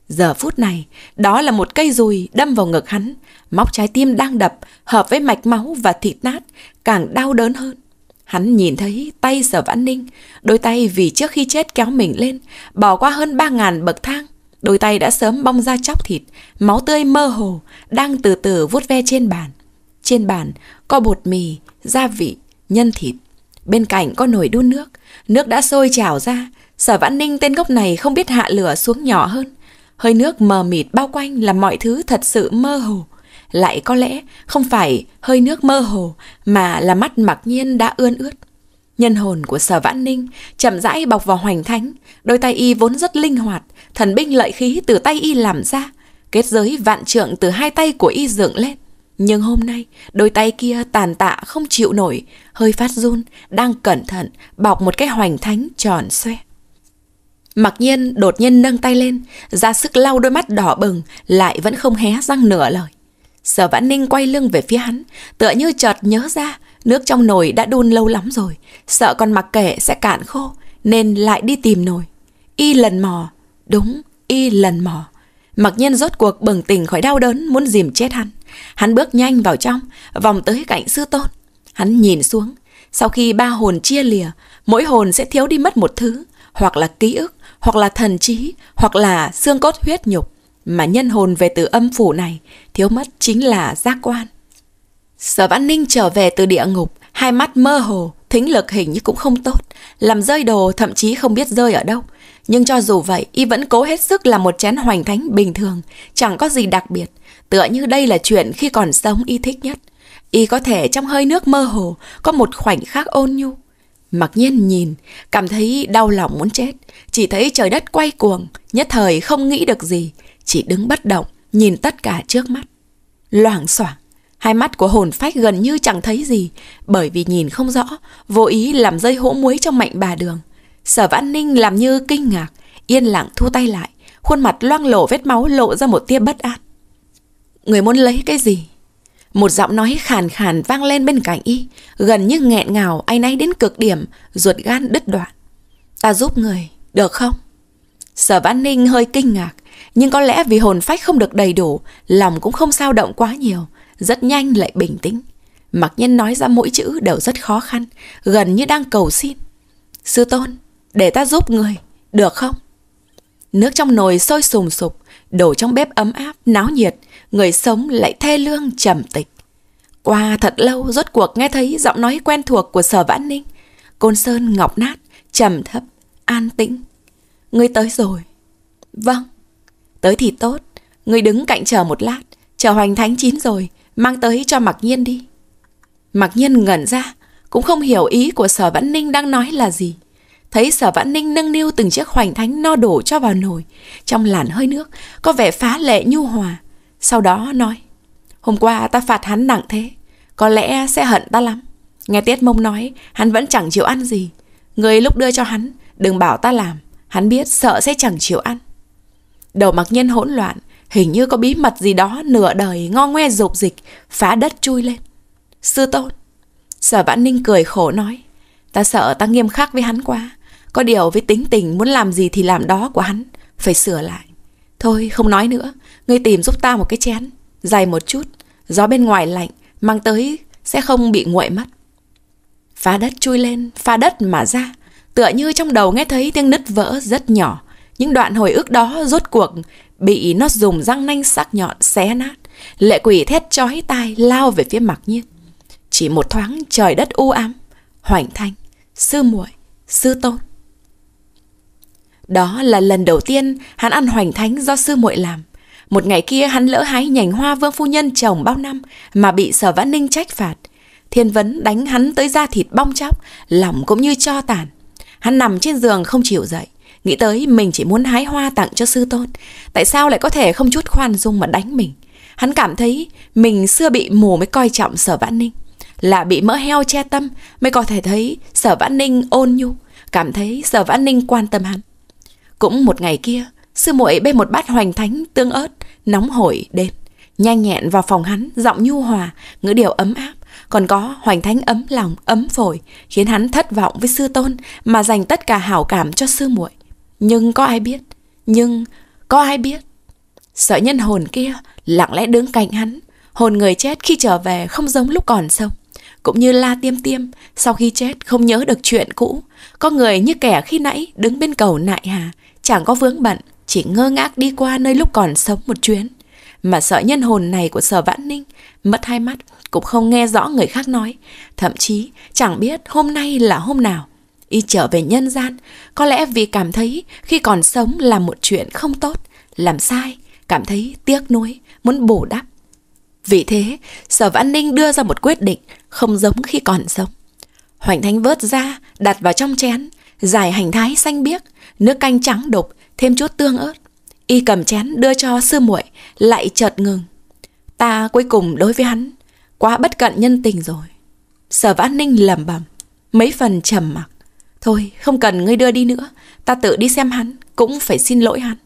Giờ phút này, đó là một cây dùi đâm vào ngực hắn, móc trái tim đang đập, hợp với mạch máu và thịt nát, càng đau đớn hơn. Hắn nhìn thấy tay sở vãn ninh, đôi tay vì trước khi chết kéo mình lên, bỏ qua hơn ba ngàn bậc thang, Đôi tay đã sớm bong ra chóc thịt, máu tươi mơ hồ, đang từ từ vuốt ve trên bàn. Trên bàn có bột mì, gia vị, nhân thịt. Bên cạnh có nồi đun nước, nước đã sôi trào ra. Sở vãn ninh tên gốc này không biết hạ lửa xuống nhỏ hơn. Hơi nước mờ mịt bao quanh làm mọi thứ thật sự mơ hồ. Lại có lẽ không phải hơi nước mơ hồ mà là mắt mặc nhiên đã ươn ướt. Nhân hồn của sở vãn ninh chậm rãi bọc vào hoành thánh, đôi tay y vốn rất linh hoạt, thần binh lợi khí từ tay y làm ra, kết giới vạn trượng từ hai tay của y dựng lên. Nhưng hôm nay, đôi tay kia tàn tạ không chịu nổi, hơi phát run, đang cẩn thận bọc một cái hoành thánh tròn xoe. Mặc nhiên đột nhiên nâng tay lên, ra sức lau đôi mắt đỏ bừng, lại vẫn không hé răng nửa lời. Sở Vãn Ninh quay lưng về phía hắn, tựa như chợt nhớ ra, nước trong nồi đã đun lâu lắm rồi, sợ còn mặc kệ sẽ cạn khô, nên lại đi tìm nồi. Y lần mò, Đúng, y lần mò. Mặc nhiên rốt cuộc bừng tỉnh khỏi đau đớn muốn dìm chết hắn. Hắn bước nhanh vào trong, vòng tới cạnh sư tôn. Hắn nhìn xuống. Sau khi ba hồn chia lìa, mỗi hồn sẽ thiếu đi mất một thứ. Hoặc là ký ức, hoặc là thần trí, hoặc là xương cốt huyết nhục. Mà nhân hồn về từ âm phủ này, thiếu mất chính là giác quan. Sở Văn Ninh trở về từ địa ngục, hai mắt mơ hồ, thính lực hình như cũng không tốt, làm rơi đồ thậm chí không biết rơi ở đâu. Nhưng cho dù vậy, y vẫn cố hết sức là một chén hoành thánh bình thường, chẳng có gì đặc biệt. Tựa như đây là chuyện khi còn sống y thích nhất. Y có thể trong hơi nước mơ hồ, có một khoảnh khắc ôn nhu. Mặc nhiên nhìn, cảm thấy đau lòng muốn chết. Chỉ thấy trời đất quay cuồng, nhất thời không nghĩ được gì. Chỉ đứng bất động, nhìn tất cả trước mắt. Loảng xoảng, hai mắt của hồn phách gần như chẳng thấy gì. Bởi vì nhìn không rõ, vô ý làm dây hỗ muối trong mạnh bà đường. Sở Vãn Ninh làm như kinh ngạc, yên lặng thu tay lại, khuôn mặt loang lổ vết máu lộ ra một tia bất an. Người muốn lấy cái gì? Một giọng nói khàn khàn vang lên bên cạnh y, gần như nghẹn ngào anh ấy đến cực điểm, ruột gan đứt đoạn. Ta giúp người, được không? Sở Vãn Ninh hơi kinh ngạc, nhưng có lẽ vì hồn phách không được đầy đủ, lòng cũng không sao động quá nhiều, rất nhanh lại bình tĩnh. Mặc nhân nói ra mỗi chữ đều rất khó khăn, gần như đang cầu xin. Sư Tôn, để ta giúp người, được không? Nước trong nồi sôi sùng sục, đổ trong bếp ấm áp, náo nhiệt, người sống lại thê lương trầm tịch. Qua thật lâu rốt cuộc nghe thấy giọng nói quen thuộc của sở vãn ninh. Côn sơn ngọc nát, trầm thấp, an tĩnh. Người tới rồi. Vâng, tới thì tốt. Người đứng cạnh chờ một lát, chờ hoành thánh chín rồi, mang tới cho mặc nhiên đi. Mặc nhiên ngẩn ra, cũng không hiểu ý của sở vãn ninh đang nói là gì thấy sở vãn ninh nâng niu từng chiếc hoành thánh no đổ cho vào nồi trong làn hơi nước có vẻ phá lệ nhu hòa sau đó nói hôm qua ta phạt hắn nặng thế có lẽ sẽ hận ta lắm nghe tiết mông nói hắn vẫn chẳng chịu ăn gì người lúc đưa cho hắn đừng bảo ta làm hắn biết sợ sẽ chẳng chịu ăn đầu mặc nhiên hỗn loạn hình như có bí mật gì đó nửa đời ngon ngoe dục dịch phá đất chui lên sư tôn sở vãn ninh cười khổ nói ta sợ ta nghiêm khắc với hắn quá có điều với tính tình muốn làm gì thì làm đó của hắn Phải sửa lại Thôi không nói nữa Ngươi tìm giúp ta một cái chén Dày một chút Gió bên ngoài lạnh Mang tới sẽ không bị nguội mất Phá đất chui lên Phá đất mà ra Tựa như trong đầu nghe thấy tiếng nứt vỡ rất nhỏ Những đoạn hồi ức đó rốt cuộc Bị nó dùng răng nanh sắc nhọn xé nát Lệ quỷ thét chói tai lao về phía mặc nhiên Chỉ một thoáng trời đất u ám Hoành thanh Sư muội Sư tôn đó là lần đầu tiên hắn ăn hoành thánh do sư muội làm. Một ngày kia hắn lỡ hái nhành hoa vương phu nhân trồng bao năm mà bị sở vãn ninh trách phạt. Thiên vấn đánh hắn tới da thịt bong chóc, lòng cũng như cho tàn. Hắn nằm trên giường không chịu dậy. Nghĩ tới mình chỉ muốn hái hoa tặng cho sư tôn. Tại sao lại có thể không chút khoan dung mà đánh mình? Hắn cảm thấy mình xưa bị mù mới coi trọng sở vãn ninh. Là bị mỡ heo che tâm mới có thể thấy sở vãn ninh ôn nhu. Cảm thấy sở vãn ninh quan tâm hắn. Cũng một ngày kia, sư muội bê một bát hoành thánh tương ớt, nóng hổi đến. Nhanh nhẹn vào phòng hắn, giọng nhu hòa, ngữ điệu ấm áp. Còn có hoành thánh ấm lòng, ấm phổi, khiến hắn thất vọng với sư tôn mà dành tất cả hảo cảm cho sư muội. Nhưng có ai biết? Nhưng có ai biết? Sợ nhân hồn kia lặng lẽ đứng cạnh hắn, hồn người chết khi trở về không giống lúc còn sống cũng như la tiêm tiêm sau khi chết không nhớ được chuyện cũ có người như kẻ khi nãy đứng bên cầu nại hà Chẳng có vướng bận, chỉ ngơ ngác đi qua nơi lúc còn sống một chuyến. Mà sợ nhân hồn này của sở vãn ninh, mất hai mắt, cũng không nghe rõ người khác nói. Thậm chí chẳng biết hôm nay là hôm nào. Y trở về nhân gian, có lẽ vì cảm thấy khi còn sống là một chuyện không tốt, làm sai, cảm thấy tiếc nuối, muốn bổ đắp. Vì thế, Sở Vãn Ninh đưa ra một quyết định không giống khi còn sống. Hoành thánh vớt ra, đặt vào trong chén, giải hành thái xanh biếc, nước canh trắng đục, thêm chút tương ớt. Y cầm chén đưa cho sư muội, lại chợt ngừng. Ta cuối cùng đối với hắn, quá bất cận nhân tình rồi. Sở vã ninh lẩm bẩm mấy phần trầm mặc. Thôi, không cần ngươi đưa đi nữa, ta tự đi xem hắn, cũng phải xin lỗi hắn.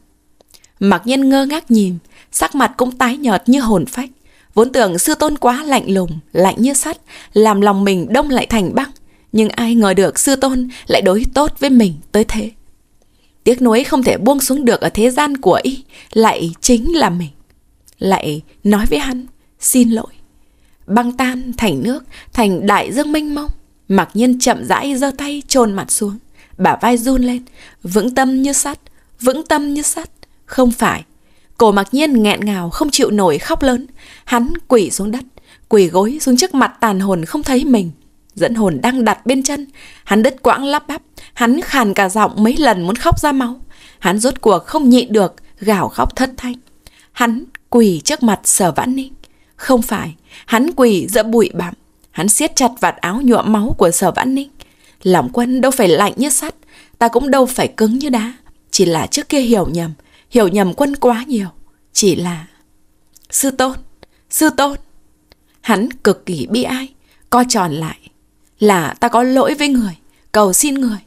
Mặc nhân ngơ ngác nhìn, sắc mặt cũng tái nhợt như hồn phách. Vốn tưởng sư tôn quá lạnh lùng, lạnh như sắt, làm lòng mình đông lại thành băng. Nhưng ai ngờ được sư tôn lại đối tốt với mình tới thế. Tiếc nuối không thể buông xuống được ở thế gian của y Lại chính là mình Lại nói với hắn Xin lỗi Băng tan thành nước Thành đại dương mênh mông Mặc nhiên chậm rãi giơ tay trồn mặt xuống Bả vai run lên Vững tâm như sắt Vững tâm như sắt Không phải Cổ mặc nhiên nghẹn ngào không chịu nổi khóc lớn Hắn quỳ xuống đất quỳ gối xuống trước mặt tàn hồn không thấy mình Dẫn hồn đang đặt bên chân Hắn đứt quãng lắp bắp Hắn khàn cả giọng mấy lần muốn khóc ra máu Hắn rốt cuộc không nhịn được Gào khóc thất thanh Hắn quỳ trước mặt sở vãn ninh Không phải Hắn quỳ giữa bụi bặm Hắn siết chặt vạt áo nhuộm máu của sở vãn ninh Lòng quân đâu phải lạnh như sắt Ta cũng đâu phải cứng như đá Chỉ là trước kia hiểu nhầm Hiểu nhầm quân quá nhiều Chỉ là Sư tôn Sư tôn Hắn cực kỳ bi ai Co tròn lại là ta có lỗi với người, cầu xin người,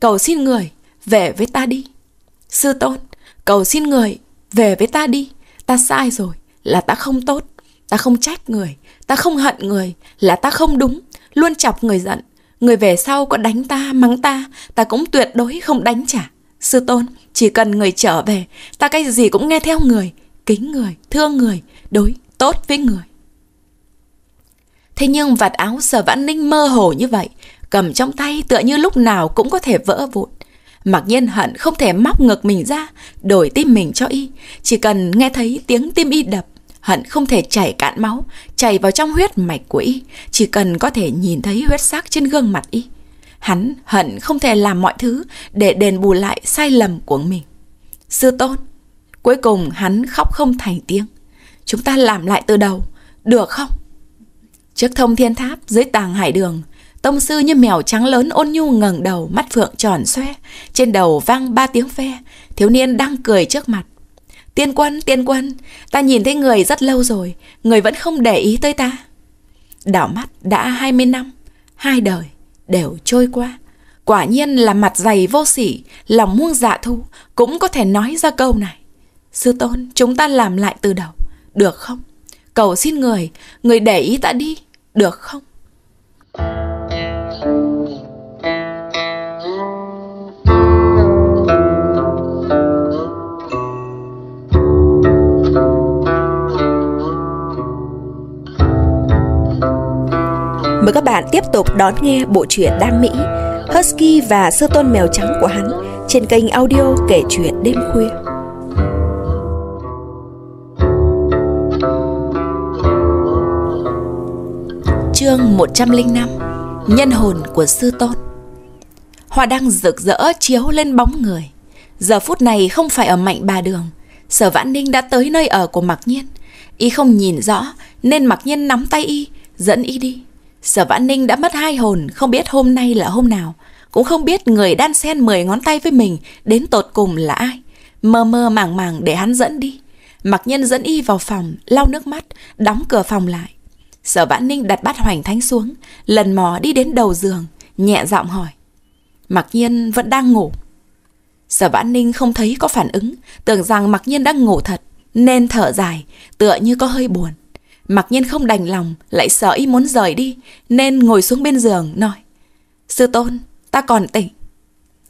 cầu xin người về với ta đi. Sư tôn, cầu xin người về với ta đi, ta sai rồi, là ta không tốt, ta không trách người, ta không hận người, là ta không đúng, luôn chọc người giận. Người về sau có đánh ta, mắng ta, ta cũng tuyệt đối không đánh trả. Sư tôn, chỉ cần người trở về, ta cái gì cũng nghe theo người, kính người, thương người, đối tốt với người. Thế nhưng vạt áo sở vãn ninh mơ hồ như vậy, cầm trong tay tựa như lúc nào cũng có thể vỡ vụn. Mặc nhiên hận không thể móc ngực mình ra, đổi tim mình cho y. Chỉ cần nghe thấy tiếng tim y đập, hận không thể chảy cạn máu, chảy vào trong huyết mạch của y. Chỉ cần có thể nhìn thấy huyết sắc trên gương mặt y. Hắn hận không thể làm mọi thứ để đền bù lại sai lầm của mình. Sư tôn, cuối cùng hắn khóc không thành tiếng. Chúng ta làm lại từ đầu, được không? Trước thông thiên tháp dưới tàng hải đường, tông sư như mèo trắng lớn ôn nhu ngẩng đầu, mắt phượng tròn xoe, trên đầu vang ba tiếng phe, thiếu niên đang cười trước mặt. Tiên quân, tiên quân, ta nhìn thấy người rất lâu rồi, người vẫn không để ý tới ta. Đảo mắt đã 20 năm, hai đời đều trôi qua. Quả nhiên là mặt dày vô sỉ, lòng muông dạ thu cũng có thể nói ra câu này. Sư tôn, chúng ta làm lại từ đầu, được không? Cầu xin người, người để ý ta đi, được không? Mời các bạn tiếp tục đón nghe bộ truyện Đam Mỹ Husky và Sơ Tôn Mèo Trắng của hắn trên kênh audio kể chuyện đêm khuya. chương 105 Nhân hồn của sư tôn Hoa đăng rực rỡ chiếu lên bóng người Giờ phút này không phải ở mạnh ba đường Sở vãn ninh đã tới nơi ở của mặc nhiên Y không nhìn rõ Nên mặc nhiên nắm tay Y Dẫn Y đi Sở vãn ninh đã mất hai hồn Không biết hôm nay là hôm nào Cũng không biết người đan sen mười ngón tay với mình Đến tột cùng là ai Mơ mơ màng màng để hắn dẫn đi Mặc nhiên dẫn Y vào phòng Lau nước mắt Đóng cửa phòng lại Sở Vãn Ninh đặt bát hoành thánh xuống, lần mò đi đến đầu giường, nhẹ giọng hỏi. Mặc nhiên vẫn đang ngủ. Sở Vãn Ninh không thấy có phản ứng, tưởng rằng Mặc nhiên đang ngủ thật, nên thở dài, tựa như có hơi buồn. Mặc nhiên không đành lòng, lại sợ y muốn rời đi, nên ngồi xuống bên giường, nói. Sư Tôn, ta còn tỉnh.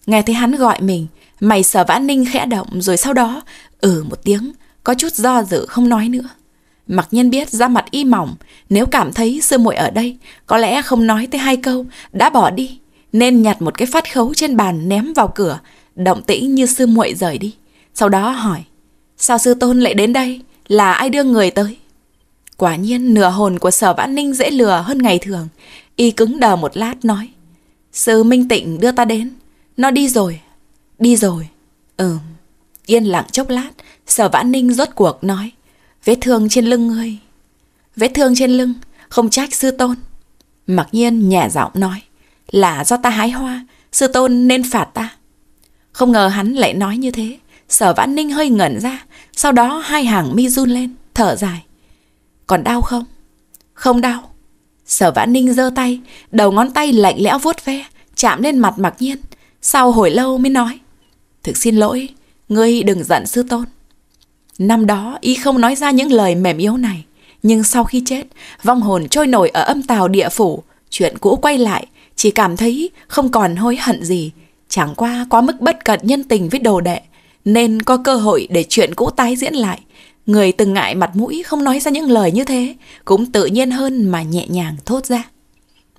Nghe thấy hắn gọi mình, mày sở vãn ninh khẽ động rồi sau đó, ừ một tiếng, có chút do dự không nói nữa. Mặc nhiên biết ra mặt y mỏng, nếu cảm thấy sư muội ở đây, có lẽ không nói tới hai câu, đã bỏ đi, nên nhặt một cái phát khấu trên bàn ném vào cửa, động tĩnh như sư muội rời đi. Sau đó hỏi, sao sư tôn lại đến đây, là ai đưa người tới? Quả nhiên nửa hồn của sở vãn ninh dễ lừa hơn ngày thường, y cứng đờ một lát nói, sư minh tịnh đưa ta đến, nó đi rồi, đi rồi, ừm. Yên lặng chốc lát, sở vãn ninh rốt cuộc nói, Vết thương trên lưng ngươi. Vết thương trên lưng, không trách sư tôn. Mặc nhiên nhẹ giọng nói, là do ta hái hoa, sư tôn nên phạt ta. Không ngờ hắn lại nói như thế. Sở vãn ninh hơi ngẩn ra, sau đó hai hàng mi run lên, thở dài. Còn đau không? Không đau. Sở vãn ninh giơ tay, đầu ngón tay lạnh lẽo vuốt ve, chạm lên mặt mặc nhiên. Sau hồi lâu mới nói. Thực xin lỗi, ngươi đừng giận sư tôn. Năm đó, y không nói ra những lời mềm yếu này. Nhưng sau khi chết, vong hồn trôi nổi ở âm tào địa phủ. Chuyện cũ quay lại, chỉ cảm thấy không còn hối hận gì. Chẳng qua quá mức bất cận nhân tình với đồ đệ, nên có cơ hội để chuyện cũ tái diễn lại. Người từng ngại mặt mũi không nói ra những lời như thế, cũng tự nhiên hơn mà nhẹ nhàng thốt ra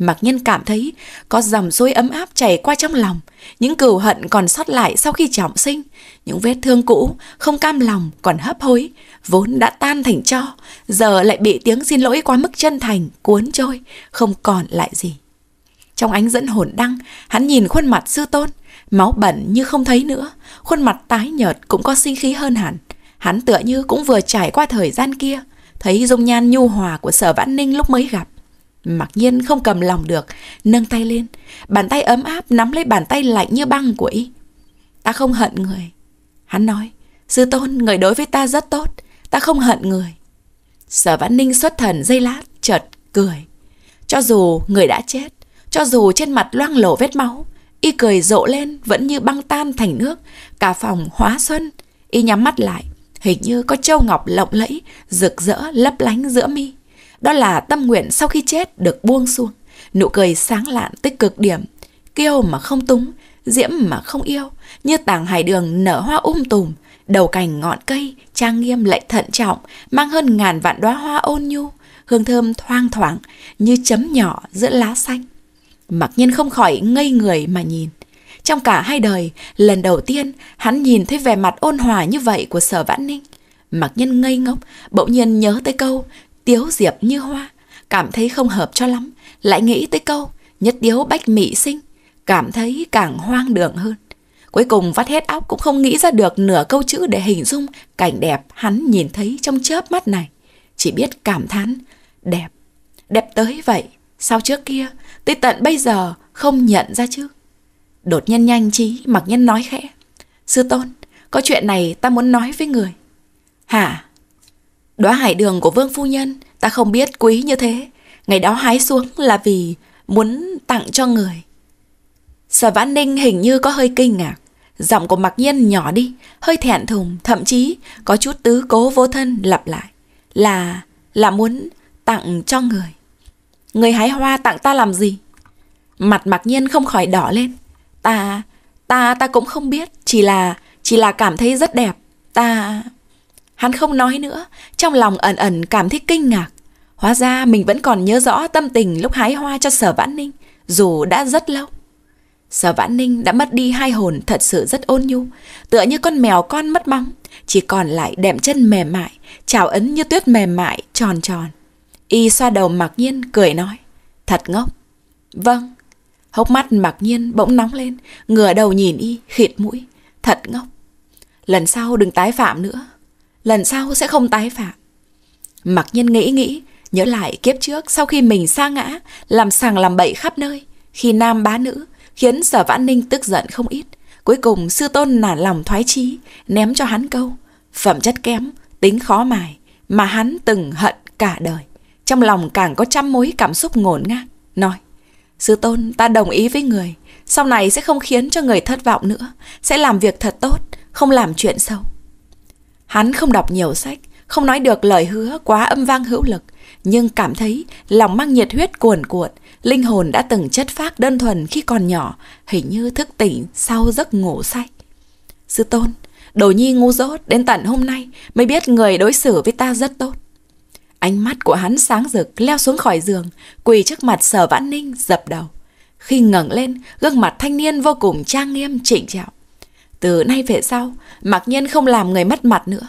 mặc nhiên cảm thấy có dòng suối ấm áp chảy qua trong lòng, những cừu hận còn sót lại sau khi trọng sinh, những vết thương cũ, không cam lòng còn hấp hối, vốn đã tan thành cho, giờ lại bị tiếng xin lỗi quá mức chân thành cuốn trôi, không còn lại gì. Trong ánh dẫn hồn đăng, hắn nhìn khuôn mặt sư tôn, máu bẩn như không thấy nữa, khuôn mặt tái nhợt cũng có sinh khí hơn hẳn. Hắn tựa như cũng vừa trải qua thời gian kia, thấy dung nhan nhu hòa của sở vãn ninh lúc mới gặp, Mặc nhiên không cầm lòng được, nâng tay lên, bàn tay ấm áp nắm lấy bàn tay lạnh như băng của y. Ta không hận người. Hắn nói, sư tôn, người đối với ta rất tốt, ta không hận người. Sở Vãn Ninh xuất thần dây lát, chợt cười. Cho dù người đã chết, cho dù trên mặt loang lổ vết máu, y cười rộ lên vẫn như băng tan thành nước, cả phòng hóa xuân. Y nhắm mắt lại, hình như có châu ngọc lộng lẫy, rực rỡ lấp lánh giữa mi. Đó là tâm nguyện sau khi chết được buông xuống, nụ cười sáng lạn tích cực điểm, kêu mà không túng, diễm mà không yêu, như tảng hải đường nở hoa um tùm, đầu cành ngọn cây, trang nghiêm lại thận trọng, mang hơn ngàn vạn đóa hoa ôn nhu, hương thơm thoang thoảng như chấm nhỏ giữa lá xanh. Mặc nhiên không khỏi ngây người mà nhìn. Trong cả hai đời, lần đầu tiên hắn nhìn thấy vẻ mặt ôn hòa như vậy của sở vãn ninh. Mặc nhiên ngây ngốc, bỗng nhiên nhớ tới câu Tiếu Diệp như hoa, cảm thấy không hợp cho lắm, lại nghĩ tới câu nhất điếu bách mị sinh, cảm thấy càng hoang đường hơn. Cuối cùng vắt hết óc cũng không nghĩ ra được nửa câu chữ để hình dung cảnh đẹp hắn nhìn thấy trong chớp mắt này. Chỉ biết cảm thán, đẹp, đẹp tới vậy, sao trước kia, tới tận bây giờ không nhận ra chứ. Đột nhiên nhanh trí, mặc nhân nói khẽ, sư tôn, có chuyện này ta muốn nói với người. Hả? Đóa hải đường của vương phu nhân ta không biết quý như thế. Ngày đó hái xuống là vì muốn tặng cho người. Sở Vãn Ninh hình như có hơi kinh ngạc. Giọng của mặc nhiên nhỏ đi, hơi thẹn thùng, thậm chí có chút tứ cố vô thân lặp lại. Là, là muốn tặng cho người. Người hái hoa tặng ta làm gì? Mặt mặc nhiên không khỏi đỏ lên. Ta, ta, ta cũng không biết, chỉ là, chỉ là cảm thấy rất đẹp. Ta... Hắn không nói nữa, trong lòng ẩn ẩn cảm thấy kinh ngạc. Hóa ra mình vẫn còn nhớ rõ tâm tình lúc hái hoa cho Sở Vãn Ninh, dù đã rất lâu. Sở Vãn Ninh đã mất đi hai hồn thật sự rất ôn nhu, tựa như con mèo con mất bóng, chỉ còn lại đệm chân mềm mại, trào ấn như tuyết mềm mại, tròn tròn. Y xoa đầu mặc nhiên, cười nói, thật ngốc. Vâng, hốc mắt mặc nhiên bỗng nóng lên, ngửa đầu nhìn Y, khịt mũi, thật ngốc. Lần sau đừng tái phạm nữa, lần sau sẽ không tái phạm. Mặc nhân nghĩ nghĩ, nhớ lại kiếp trước sau khi mình sa ngã, làm sàng làm bậy khắp nơi, khi nam bá nữ, khiến sở vãn ninh tức giận không ít. Cuối cùng sư tôn nản lòng thoái chí, ném cho hắn câu, phẩm chất kém, tính khó mài, mà hắn từng hận cả đời. Trong lòng càng có trăm mối cảm xúc ngổn ngang, nói, sư tôn ta đồng ý với người, sau này sẽ không khiến cho người thất vọng nữa, sẽ làm việc thật tốt, không làm chuyện xấu. Hắn không đọc nhiều sách, không nói được lời hứa quá âm vang hữu lực, nhưng cảm thấy lòng mang nhiệt huyết cuồn cuộn, linh hồn đã từng chất phác đơn thuần khi còn nhỏ, hình như thức tỉnh sau giấc ngủ say. Sư Tôn, Đồ Nhi ngu dốt đến tận hôm nay mới biết người đối xử với ta rất tốt. Ánh mắt của hắn sáng rực leo xuống khỏi giường, quỳ trước mặt sở vãn ninh dập đầu. Khi ngẩng lên, gương mặt thanh niên vô cùng trang nghiêm trịnh trọng. Từ nay về sau, mặc nhiên không làm người mất mặt nữa.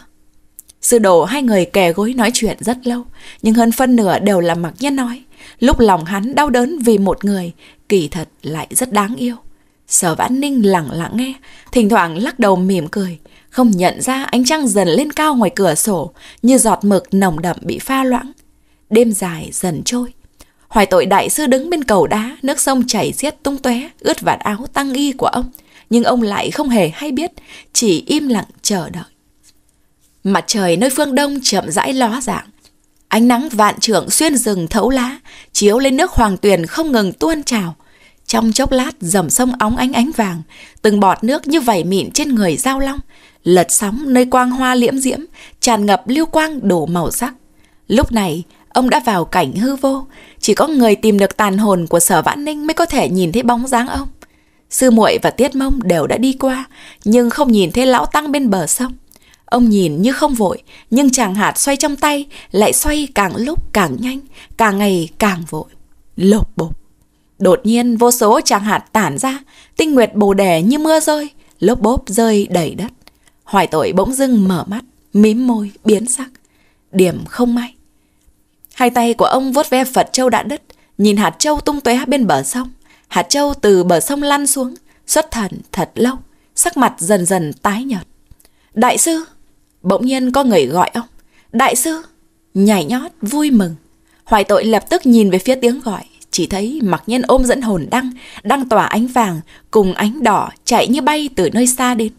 Sư đồ hai người kề gối nói chuyện rất lâu, nhưng hơn phân nửa đều là mặc nhiên nói. Lúc lòng hắn đau đớn vì một người, kỳ thật lại rất đáng yêu. Sở vãn ninh lặng lặng nghe, thỉnh thoảng lắc đầu mỉm cười, không nhận ra ánh trăng dần lên cao ngoài cửa sổ, như giọt mực nồng đậm bị pha loãng. Đêm dài dần trôi. Hoài tội đại sư đứng bên cầu đá, nước sông chảy xiết tung tóe, ướt vạt áo tăng y của ông – nhưng ông lại không hề hay biết, chỉ im lặng chờ đợi. Mặt trời nơi phương đông chậm rãi ló dạng. Ánh nắng vạn trượng xuyên rừng thấu lá, chiếu lên nước hoàng tuyền không ngừng tuôn trào. Trong chốc lát dầm sông óng ánh ánh vàng, từng bọt nước như vảy mịn trên người giao long, lật sóng nơi quang hoa liễm diễm, tràn ngập lưu quang đổ màu sắc. Lúc này, ông đã vào cảnh hư vô, chỉ có người tìm được tàn hồn của sở vãn ninh mới có thể nhìn thấy bóng dáng ông. Sư muội và Tiết Mông đều đã đi qua, nhưng không nhìn thấy lão tăng bên bờ sông. Ông nhìn như không vội, nhưng chàng hạt xoay trong tay lại xoay càng lúc càng nhanh, càng ngày càng vội. Lộp bộp. Đột nhiên vô số chàng hạt tản ra, tinh nguyệt bồ đề như mưa rơi, lốp bốp rơi đầy đất. Hoài tội bỗng dưng mở mắt, mím môi, biến sắc. Điểm không may. Hai tay của ông vuốt ve Phật Châu đã đứt, nhìn hạt châu tung tóe bên bờ sông. Hạt Châu từ bờ sông lăn xuống, xuất thần thật lâu, sắc mặt dần dần tái nhợt. Đại sư, bỗng nhiên có người gọi ông. Đại sư, nhảy nhót, vui mừng. Hoài tội lập tức nhìn về phía tiếng gọi, chỉ thấy mặc nhiên ôm dẫn hồn đăng, đăng tỏa ánh vàng, cùng ánh đỏ chạy như bay từ nơi xa đến.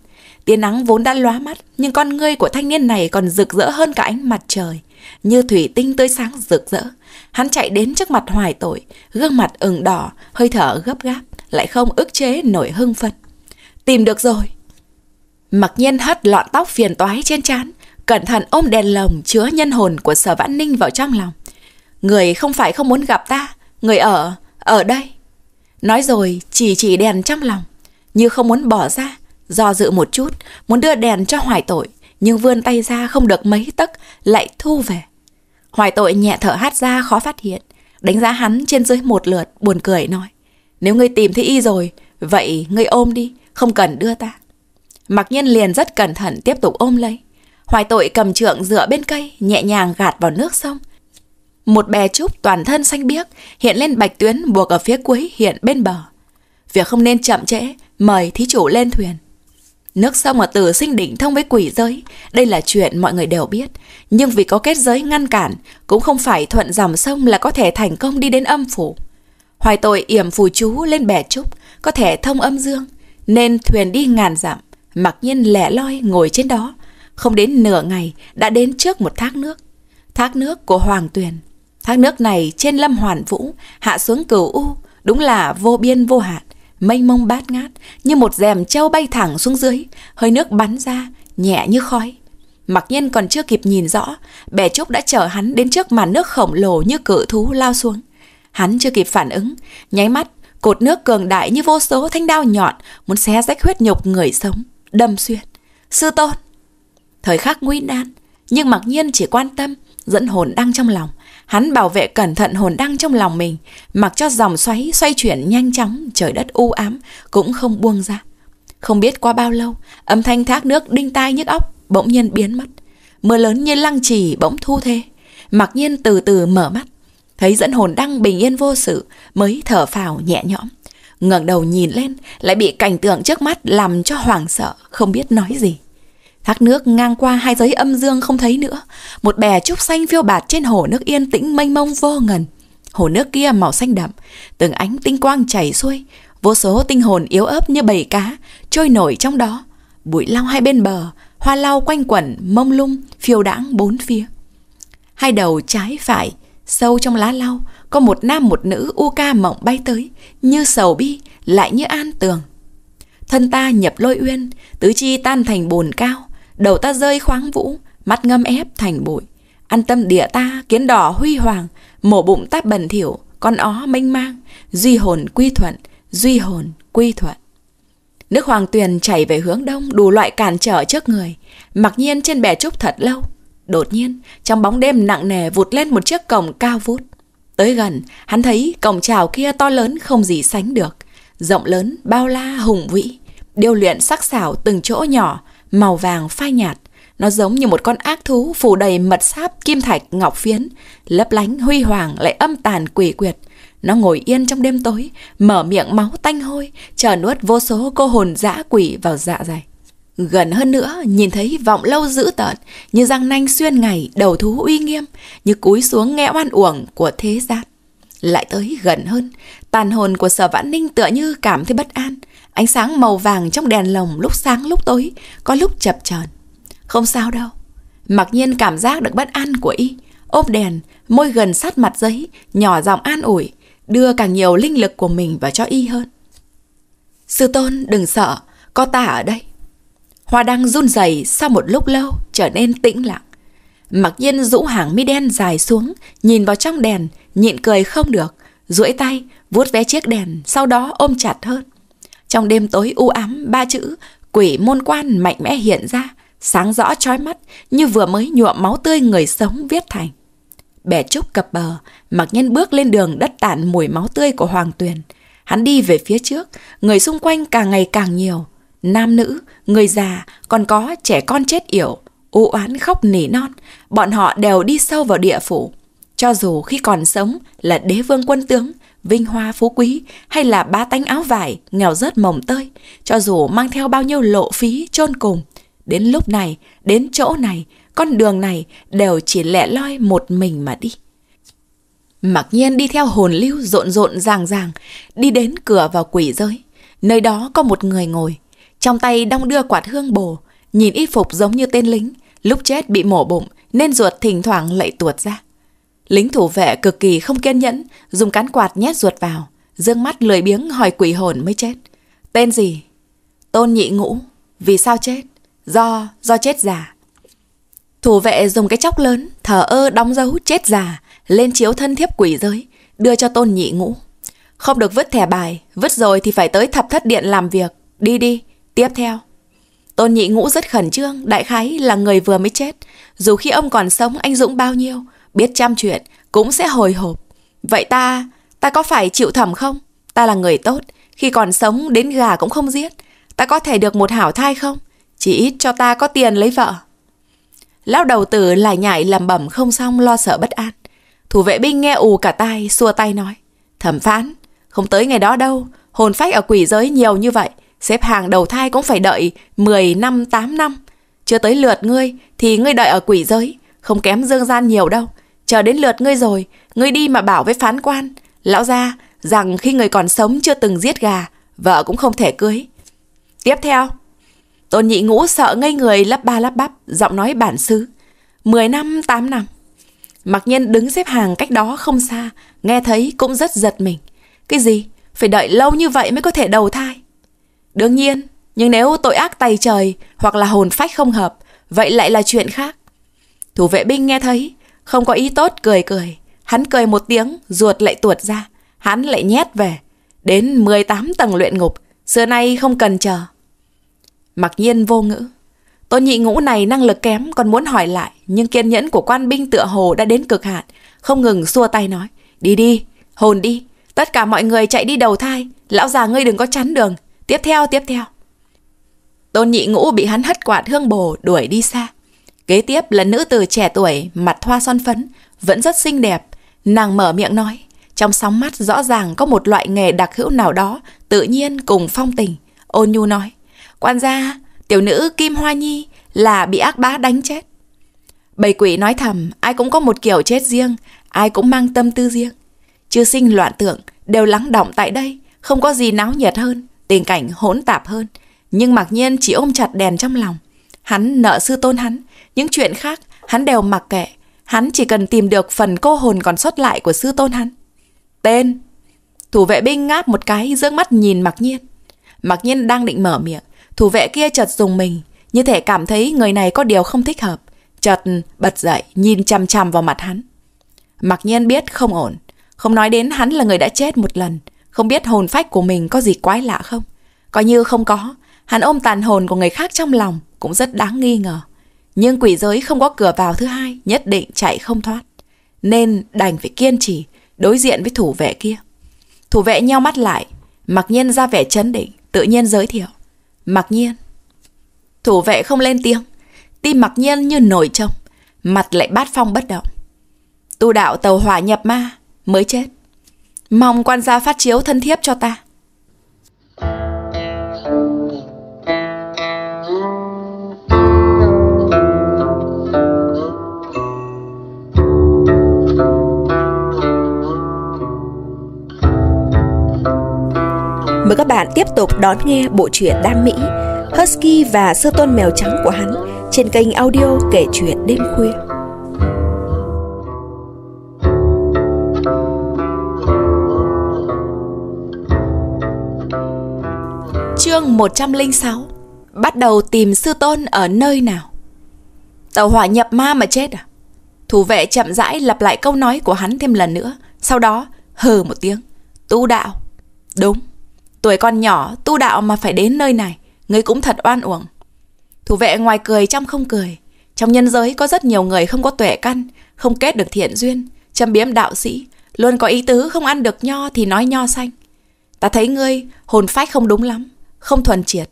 Tia nắng vốn đã lóa mắt, nhưng con ngươi của thanh niên này còn rực rỡ hơn cả ánh mặt trời. Như thủy tinh tươi sáng rực rỡ, hắn chạy đến trước mặt hoài tội, gương mặt ửng đỏ, hơi thở gấp gáp, lại không ức chế nổi hưng phấn. Tìm được rồi! Mặc nhiên hất lọn tóc phiền toái trên trán, cẩn thận ôm đèn lồng chứa nhân hồn của sở vãn ninh vào trong lòng. Người không phải không muốn gặp ta, người ở, ở đây. Nói rồi chỉ chỉ đèn trong lòng, như không muốn bỏ ra, Do dự một chút, muốn đưa đèn cho hoài tội, nhưng vươn tay ra không được mấy tấc, lại thu về. Hoài tội nhẹ thở hát ra khó phát hiện, đánh giá hắn trên dưới một lượt, buồn cười nói. Nếu ngươi tìm thấy y rồi, vậy ngươi ôm đi, không cần đưa ta. Mặc nhiên liền rất cẩn thận tiếp tục ôm lấy. Hoài tội cầm trượng dựa bên cây, nhẹ nhàng gạt vào nước sông. Một bè trúc toàn thân xanh biếc, hiện lên bạch tuyến buộc ở phía cuối hiện bên bờ. Việc không nên chậm trễ, mời thí chủ lên thuyền. Nước sông ở Tử Sinh Đỉnh thông với quỷ giới, đây là chuyện mọi người đều biết. Nhưng vì có kết giới ngăn cản, cũng không phải thuận dòng sông là có thể thành công đi đến âm phủ. Hoài tội yểm phù chú lên bè trúc, có thể thông âm dương, nên thuyền đi ngàn dặm, mặc nhiên lẻ loi ngồi trên đó. Không đến nửa ngày đã đến trước một thác nước, thác nước của Hoàng Tuyền. Thác nước này trên lâm hoàn vũ, hạ xuống cửu U, đúng là vô biên vô hạn mênh mông bát ngát như một rèm treo bay thẳng xuống dưới, hơi nước bắn ra, nhẹ như khói. Mặc nhiên còn chưa kịp nhìn rõ, bè trúc đã chở hắn đến trước màn nước khổng lồ như cự thú lao xuống. Hắn chưa kịp phản ứng, nháy mắt, cột nước cường đại như vô số thanh đao nhọn muốn xé rách huyết nhục người sống, đâm xuyên. Sư tôn! Thời khắc nguy nan, nhưng mặc nhiên chỉ quan tâm, dẫn hồn đang trong lòng, Hắn bảo vệ cẩn thận hồn đăng trong lòng mình, mặc cho dòng xoáy xoay chuyển nhanh chóng, trời đất u ám, cũng không buông ra. Không biết qua bao lâu, âm thanh thác nước đinh tai nhức óc bỗng nhiên biến mất. Mưa lớn như lăng trì bỗng thu thê, Mặc nhiên từ từ mở mắt, thấy dẫn hồn đăng bình yên vô sự, mới thở phào nhẹ nhõm. ngẩng đầu nhìn lên, lại bị cảnh tượng trước mắt làm cho hoảng sợ, không biết nói gì. Thác nước ngang qua hai giới âm dương không thấy nữa. Một bè trúc xanh phiêu bạt trên hồ nước yên tĩnh mênh mông vô ngần. Hồ nước kia màu xanh đậm, từng ánh tinh quang chảy xuôi. Vô số tinh hồn yếu ớt như bầy cá, trôi nổi trong đó. Bụi lau hai bên bờ, hoa lau quanh quẩn, mông lung, phiêu đãng bốn phía. Hai đầu trái phải, sâu trong lá lau, có một nam một nữ u ca mộng bay tới, như sầu bi, lại như an tường. Thân ta nhập lôi uyên, tứ chi tan thành bồn cao, Đầu ta rơi khoáng vũ Mắt ngâm ép thành bụi Ăn tâm địa ta kiến đỏ huy hoàng Mổ bụng ta bần thiểu Con ó mênh mang Duy hồn quy thuận Duy hồn quy thuận Nước hoàng tuyền chảy về hướng đông Đủ loại cản trở trước người Mặc nhiên trên bè trúc thật lâu Đột nhiên trong bóng đêm nặng nề Vụt lên một chiếc cổng cao vút Tới gần hắn thấy cổng trào kia to lớn Không gì sánh được Rộng lớn bao la hùng vĩ Điêu luyện sắc sảo từng chỗ nhỏ màu vàng phai nhạt. Nó giống như một con ác thú phủ đầy mật sáp, kim thạch, ngọc phiến, lấp lánh huy hoàng lại âm tàn quỷ quyệt. Nó ngồi yên trong đêm tối, mở miệng máu tanh hôi, chờ nuốt vô số cô hồn dã quỷ vào dạ dày. Gần hơn nữa, nhìn thấy vọng lâu dữ tợn, như răng nanh xuyên ngày, đầu thú uy nghiêm, như cúi xuống nghe oan uổng của thế gian. Lại tới gần hơn, tàn hồn của sở vãn ninh tựa như cảm thấy bất an, Ánh sáng màu vàng trong đèn lồng lúc sáng lúc tối, có lúc chập chờn. Không sao đâu. Mặc nhiên cảm giác được bất an của y, ôm đèn, môi gần sát mặt giấy, nhỏ giọng an ủi, đưa càng nhiều linh lực của mình vào cho y hơn. Sư tôn đừng sợ, có ta ở đây. Hoa đăng run rẩy sau một lúc lâu trở nên tĩnh lặng. Mặc nhiên rũ hàng mi đen dài xuống, nhìn vào trong đèn, nhịn cười không được, duỗi tay, vuốt vé chiếc đèn, sau đó ôm chặt hơn. Trong đêm tối u ám, ba chữ quỷ môn quan mạnh mẽ hiện ra, sáng rõ trói mắt như vừa mới nhuộm máu tươi người sống viết thành. Bẻ trúc cập bờ, mặc nhân bước lên đường đất tản mùi máu tươi của Hoàng Tuyền. Hắn đi về phía trước, người xung quanh càng ngày càng nhiều. Nam nữ, người già, còn có trẻ con chết yểu, u oán khóc nỉ non. Bọn họ đều đi sâu vào địa phủ. Cho dù khi còn sống là đế vương quân tướng, vinh hoa phú quý hay là ba tánh áo vải, nghèo rớt mồng tơi, cho dù mang theo bao nhiêu lộ phí chôn cùng, đến lúc này, đến chỗ này, con đường này đều chỉ lẻ loi một mình mà đi. Mặc nhiên đi theo hồn lưu rộn rộn ràng ràng, đi đến cửa vào quỷ giới. Nơi đó có một người ngồi, trong tay đong đưa quạt hương bồ, nhìn y phục giống như tên lính, lúc chết bị mổ bụng nên ruột thỉnh thoảng lại tuột ra. Lính thủ vệ cực kỳ không kiên nhẫn, dùng cán quạt nhét ruột vào, dương mắt lười biếng hỏi quỷ hồn mới chết. Tên gì? Tôn nhị ngũ. Vì sao chết? Do, do chết già. Thủ vệ dùng cái chóc lớn, thở ơ đóng dấu chết già, lên chiếu thân thiếp quỷ giới, đưa cho tôn nhị ngũ. Không được vứt thẻ bài, vứt rồi thì phải tới thập thất điện làm việc. Đi đi, tiếp theo. Tôn nhị ngũ rất khẩn trương, đại khái là người vừa mới chết. Dù khi ông còn sống anh Dũng bao nhiêu, biết chăm chuyện cũng sẽ hồi hộp. Vậy ta, ta có phải chịu thầm không? Ta là người tốt, khi còn sống đến gà cũng không giết. Ta có thể được một hảo thai không? Chỉ ít cho ta có tiền lấy vợ. Lão đầu tử lại nhảy làm bẩm không xong lo sợ bất an. Thủ vệ binh nghe ù cả tai, xua tay nói. Thẩm phán, không tới ngày đó đâu, hồn phách ở quỷ giới nhiều như vậy. Xếp hàng đầu thai cũng phải đợi 10 năm 8 năm. Chưa tới lượt ngươi thì ngươi đợi ở quỷ giới, không kém dương gian nhiều đâu. Chờ đến lượt ngươi rồi, ngươi đi mà bảo với phán quan, lão gia rằng khi người còn sống chưa từng giết gà, vợ cũng không thể cưới. Tiếp theo, Tôn nhị ngũ sợ ngây người lắp ba lắp bắp, giọng nói bản xứ. Mười năm, tám năm. Mặc nhiên đứng xếp hàng cách đó không xa, nghe thấy cũng rất giật mình. Cái gì? Phải đợi lâu như vậy mới có thể đầu thai. Đương nhiên, nhưng nếu tội ác tay trời hoặc là hồn phách không hợp, vậy lại là chuyện khác. Thủ vệ binh nghe thấy, không có ý tốt cười cười. Hắn cười một tiếng, ruột lại tuột ra. Hắn lại nhét về. Đến 18 tầng luyện ngục. Xưa nay không cần chờ. Mặc nhiên vô ngữ. Tôn nhị ngũ này năng lực kém còn muốn hỏi lại. Nhưng kiên nhẫn của quan binh tựa hồ đã đến cực hạn. Không ngừng xua tay nói. Đi đi, hồn đi. Tất cả mọi người chạy đi đầu thai. Lão già ngươi đừng có chắn đường. Tiếp theo, tiếp theo. Tôn nhị ngũ bị hắn hất quạt hương bồ đuổi đi xa. Kế tiếp là nữ từ trẻ tuổi, mặt thoa son phấn, vẫn rất xinh đẹp. Nàng mở miệng nói, trong sóng mắt rõ ràng có một loại nghề đặc hữu nào đó, tự nhiên cùng phong tình. Ôn nhu nói, quan gia, tiểu nữ Kim Hoa Nhi là bị ác bá đánh chết. Bầy quỷ nói thầm, ai cũng có một kiểu chết riêng, ai cũng mang tâm tư riêng. Chư sinh loạn tưởng, đều lắng động tại đây, không có gì náo nhiệt hơn, tình cảnh hỗn tạp hơn. Nhưng mặc nhiên chỉ ôm chặt đèn trong lòng. Hắn nợ sư tôn hắn, những chuyện khác hắn đều mặc kệ, hắn chỉ cần tìm được phần cô hồn còn sót lại của sư tôn hắn. Tên Thủ vệ binh ngáp một cái giữa mắt nhìn Mặc Nhiên. Mặc Nhiên đang định mở miệng, thủ vệ kia chợt dùng mình, như thể cảm thấy người này có điều không thích hợp, chợt bật dậy nhìn chằm chằm vào mặt hắn. Mặc Nhiên biết không ổn, không nói đến hắn là người đã chết một lần, không biết hồn phách của mình có gì quái lạ không. Coi như không có, hắn ôm tàn hồn của người khác trong lòng cũng rất đáng nghi ngờ. Nhưng quỷ giới không có cửa vào thứ hai, nhất định chạy không thoát. Nên đành phải kiên trì, đối diện với thủ vệ kia. Thủ vệ nheo mắt lại, mặc nhiên ra vẻ chấn định, tự nhiên giới thiệu. Mặc nhiên. Thủ vệ không lên tiếng, tim mặc nhiên như nổi trông, mặt lại bát phong bất động. Tu đạo tàu hỏa nhập ma, mới chết. Mong quan gia phát chiếu thân thiếp cho ta. Mời các bạn tiếp tục đón nghe bộ truyện Đam Mỹ Husky và Sơ Tôn Mèo Trắng của hắn trên kênh audio kể chuyện đêm khuya. Chương 106 Bắt đầu tìm sư tôn ở nơi nào Tàu hỏa nhập ma mà chết à Thủ vệ chậm rãi lặp lại câu nói của hắn thêm lần nữa Sau đó hờ một tiếng Tu đạo Đúng Tuổi còn nhỏ, tu đạo mà phải đến nơi này, ngươi cũng thật oan uổng. Thủ vệ ngoài cười trong không cười. Trong nhân giới có rất nhiều người không có tuệ căn, không kết được thiện duyên, châm biếm đạo sĩ, luôn có ý tứ không ăn được nho thì nói nho xanh. Ta thấy ngươi, hồn phách không đúng lắm, không thuần triệt.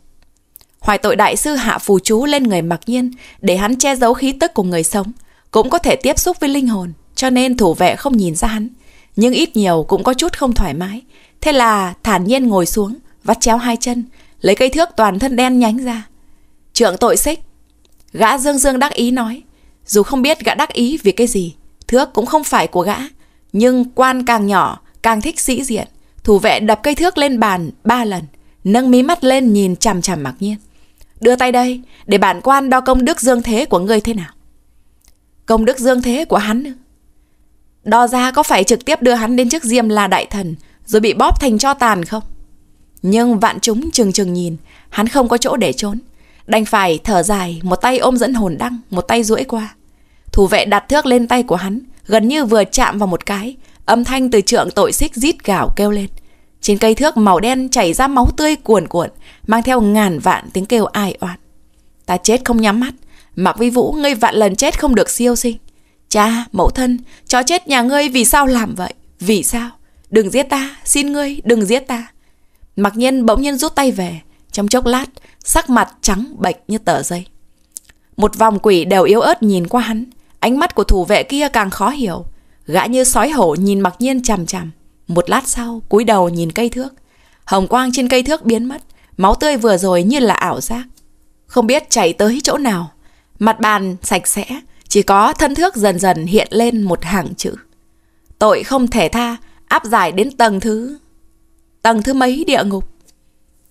Hoài tội đại sư hạ phù chú lên người mặc nhiên để hắn che giấu khí tức của người sống, cũng có thể tiếp xúc với linh hồn, cho nên thủ vệ không nhìn ra hắn. Nhưng ít nhiều cũng có chút không thoải mái, Thế là thản nhiên ngồi xuống, vắt chéo hai chân, lấy cây thước toàn thân đen nhánh ra. Trượng tội xích. Gã dương dương đắc ý nói, dù không biết gã đắc ý vì cái gì, thước cũng không phải của gã. Nhưng quan càng nhỏ, càng thích sĩ diện. Thủ vệ đập cây thước lên bàn ba lần, nâng mí mắt lên nhìn chằm chằm mặc nhiên. Đưa tay đây, để bản quan đo công đức dương thế của ngươi thế nào. Công đức dương thế của hắn Đo ra có phải trực tiếp đưa hắn đến trước Diêm là Đại Thần rồi bị bóp thành cho tàn không? Nhưng vạn chúng chừng chừng nhìn, hắn không có chỗ để trốn. Đành phải thở dài, một tay ôm dẫn hồn đăng, một tay duỗi qua. Thủ vệ đặt thước lên tay của hắn, gần như vừa chạm vào một cái, âm thanh từ trượng tội xích rít gào kêu lên. Trên cây thước màu đen chảy ra máu tươi cuồn cuộn, mang theo ngàn vạn tiếng kêu ai oan. Ta chết không nhắm mắt, mặc Vi Vũ ngươi vạn lần chết không được siêu sinh. Cha, mẫu thân, chó chết nhà ngươi vì sao làm vậy? Vì sao? Đừng giết ta, xin ngươi, đừng giết ta. Mặc nhiên bỗng nhiên rút tay về, trong chốc lát, sắc mặt trắng bệch như tờ giấy. Một vòng quỷ đều yếu ớt nhìn qua hắn, ánh mắt của thủ vệ kia càng khó hiểu. Gã như sói hổ nhìn mặc nhiên chằm chằm. Một lát sau, cúi đầu nhìn cây thước. Hồng quang trên cây thước biến mất, máu tươi vừa rồi như là ảo giác. Không biết chảy tới chỗ nào. Mặt bàn sạch sẽ, chỉ có thân thước dần dần hiện lên một hàng chữ. Tội không thể tha, áp giải đến tầng thứ... Tầng thứ mấy địa ngục?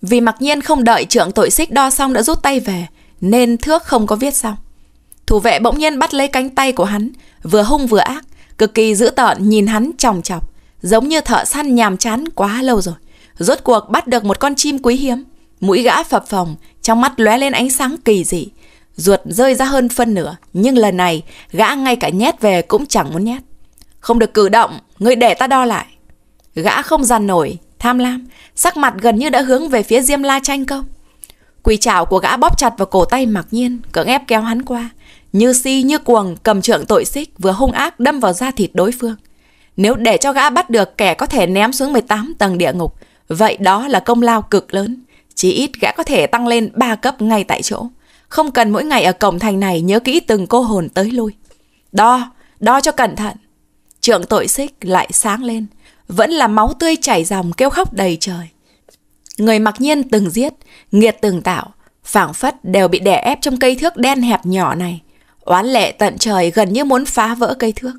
Vì mặc nhiên không đợi trưởng tội xích đo xong đã rút tay về, nên thước không có viết xong. Thủ vệ bỗng nhiên bắt lấy cánh tay của hắn, vừa hung vừa ác, cực kỳ dữ tợn nhìn hắn chòng chọc, giống như thợ săn nhàm chán quá lâu rồi. Rốt cuộc bắt được một con chim quý hiếm, mũi gã phập phồng, trong mắt lóe lên ánh sáng kỳ dị. Ruột rơi ra hơn phân nửa, nhưng lần này gã ngay cả nhét về cũng chẳng muốn nhét. Không được cử động, ngươi để ta đo lại. Gã không dằn nổi, tham lam, sắc mặt gần như đã hướng về phía Diêm La tranh công. Quỳ chảo của gã bóp chặt vào cổ tay mặc nhiên, cưỡng ép kéo hắn qua. Như si như cuồng cầm trượng tội xích vừa hung ác đâm vào da thịt đối phương. Nếu để cho gã bắt được kẻ có thể ném xuống 18 tầng địa ngục, vậy đó là công lao cực lớn. Chỉ ít gã có thể tăng lên 3 cấp ngay tại chỗ. Không cần mỗi ngày ở cổng thành này nhớ kỹ từng cô hồn tới lui. Đo, đo cho cẩn thận. Trượng tội xích lại sáng lên, vẫn là máu tươi chảy dòng kêu khóc đầy trời. Người mặc nhiên từng giết, nghiệt từng tạo, phảng phất đều bị đè ép trong cây thước đen hẹp nhỏ này. Oán lệ tận trời gần như muốn phá vỡ cây thước.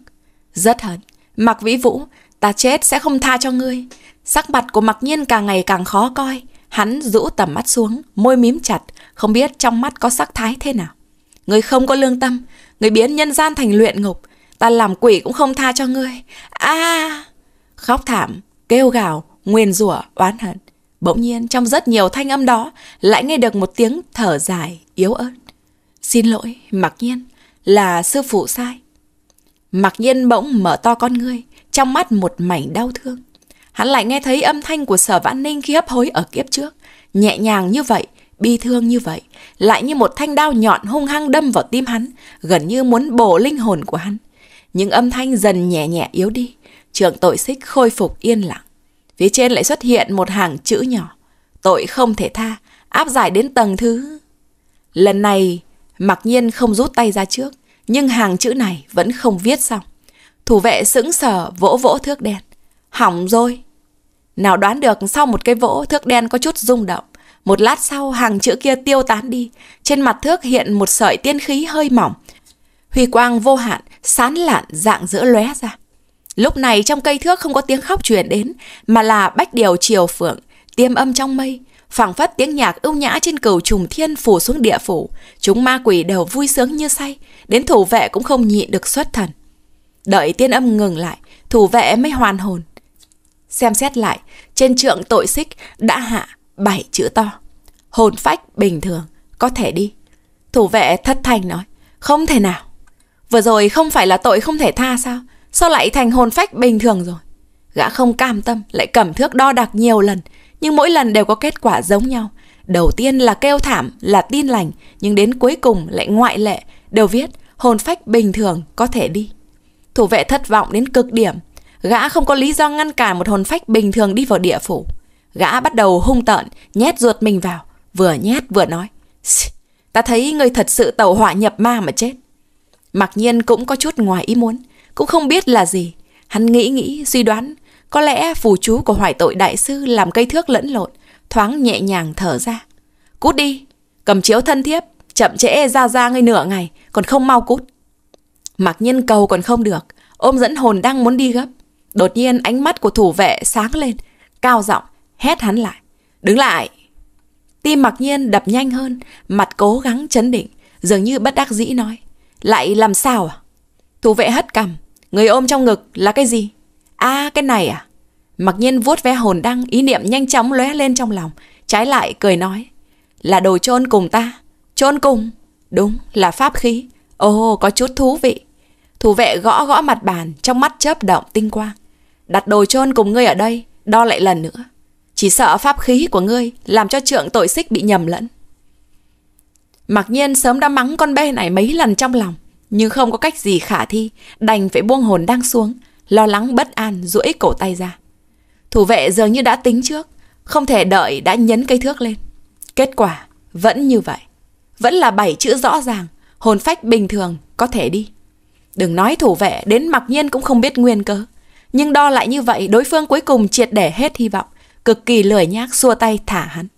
Rất hận, mặc vĩ vũ, ta chết sẽ không tha cho ngươi. Sắc mặt của mặc nhiên càng ngày càng khó coi. Hắn rũ tầm mắt xuống, môi mím chặt, không biết trong mắt có sắc thái thế nào. Người không có lương tâm, người biến nhân gian thành luyện ngục, ta làm quỷ cũng không tha cho ngươi. a à! Khóc thảm, kêu gào, nguyền rủa oán hận. Bỗng nhiên trong rất nhiều thanh âm đó lại nghe được một tiếng thở dài, yếu ớt. Xin lỗi, mặc nhiên, là sư phụ sai. Mặc nhiên bỗng mở to con ngươi, trong mắt một mảnh đau thương. Hắn lại nghe thấy âm thanh của sở vãn ninh khi hấp hối ở kiếp trước. Nhẹ nhàng như vậy, bi thương như vậy, lại như một thanh đao nhọn hung hăng đâm vào tim hắn, gần như muốn bổ linh hồn của hắn những âm thanh dần nhẹ nhẹ yếu đi, trường tội xích khôi phục yên lặng. Phía trên lại xuất hiện một hàng chữ nhỏ, tội không thể tha, áp giải đến tầng thứ. Lần này, mặc nhiên không rút tay ra trước, nhưng hàng chữ này vẫn không viết xong. Thủ vệ sững sờ vỗ vỗ thước đen. Hỏng rồi. Nào đoán được sau một cái vỗ thước đen có chút rung động. Một lát sau hàng chữ kia tiêu tán đi. Trên mặt thước hiện một sợi tiên khí hơi mỏng Huy quang vô hạn, sán lạn dạng giữa lóe ra. Lúc này trong cây thước không có tiếng khóc truyền đến, mà là bách điều chiều phượng, tiêm âm trong mây, phảng phất tiếng nhạc ưu nhã trên cầu trùng thiên phủ xuống địa phủ. Chúng ma quỷ đều vui sướng như say, đến thủ vệ cũng không nhịn được xuất thần. Đợi tiên âm ngừng lại, thủ vệ mới hoàn hồn. Xem xét lại, trên trượng tội xích đã hạ bảy chữ to. Hồn phách bình thường, có thể đi. Thủ vệ thất thành nói, không thể nào. Vừa rồi không phải là tội không thể tha sao Sao lại thành hồn phách bình thường rồi Gã không cam tâm Lại cầm thước đo đạc nhiều lần Nhưng mỗi lần đều có kết quả giống nhau Đầu tiên là kêu thảm là tin lành Nhưng đến cuối cùng lại ngoại lệ Đều viết hồn phách bình thường có thể đi Thủ vệ thất vọng đến cực điểm Gã không có lý do ngăn cản một hồn phách bình thường đi vào địa phủ Gã bắt đầu hung tợn Nhét ruột mình vào Vừa nhét vừa nói Ta thấy người thật sự tàu hỏa nhập ma mà chết Mặc nhiên cũng có chút ngoài ý muốn, cũng không biết là gì. Hắn nghĩ nghĩ, suy đoán, có lẽ phù chú của hoài tội đại sư làm cây thước lẫn lộn, thoáng nhẹ nhàng thở ra. Cút đi, cầm chiếu thân thiếp, chậm trễ ra ra ngươi nửa ngày, còn không mau cút. Mặc nhiên cầu còn không được, ôm dẫn hồn đang muốn đi gấp. Đột nhiên ánh mắt của thủ vệ sáng lên, cao giọng hét hắn lại. Đứng lại! Tim mặc nhiên đập nhanh hơn, mặt cố gắng chấn định, dường như bất đắc dĩ nói. Lại làm sao à? Thủ vệ hất cằm, người ôm trong ngực là cái gì? À cái này à? Mặc nhiên vuốt ve hồn đăng, ý niệm nhanh chóng lóe lên trong lòng, trái lại cười nói. Là đồ chôn cùng ta, chôn cùng. Đúng là pháp khí, ồ có chút thú vị. Thủ vệ gõ gõ mặt bàn, trong mắt chớp động tinh quang. Đặt đồ chôn cùng ngươi ở đây, đo lại lần nữa. Chỉ sợ pháp khí của ngươi làm cho trượng tội xích bị nhầm lẫn. Mặc nhiên sớm đã mắng con bé này mấy lần trong lòng, nhưng không có cách gì khả thi, đành phải buông hồn đang xuống, lo lắng bất an duỗi cổ tay ra. Thủ vệ dường như đã tính trước, không thể đợi đã nhấn cây thước lên. Kết quả vẫn như vậy, vẫn là bảy chữ rõ ràng, hồn phách bình thường có thể đi. Đừng nói thủ vệ đến mặc nhiên cũng không biết nguyên cớ, nhưng đo lại như vậy đối phương cuối cùng triệt để hết hy vọng, cực kỳ lười nhác xua tay thả hắn.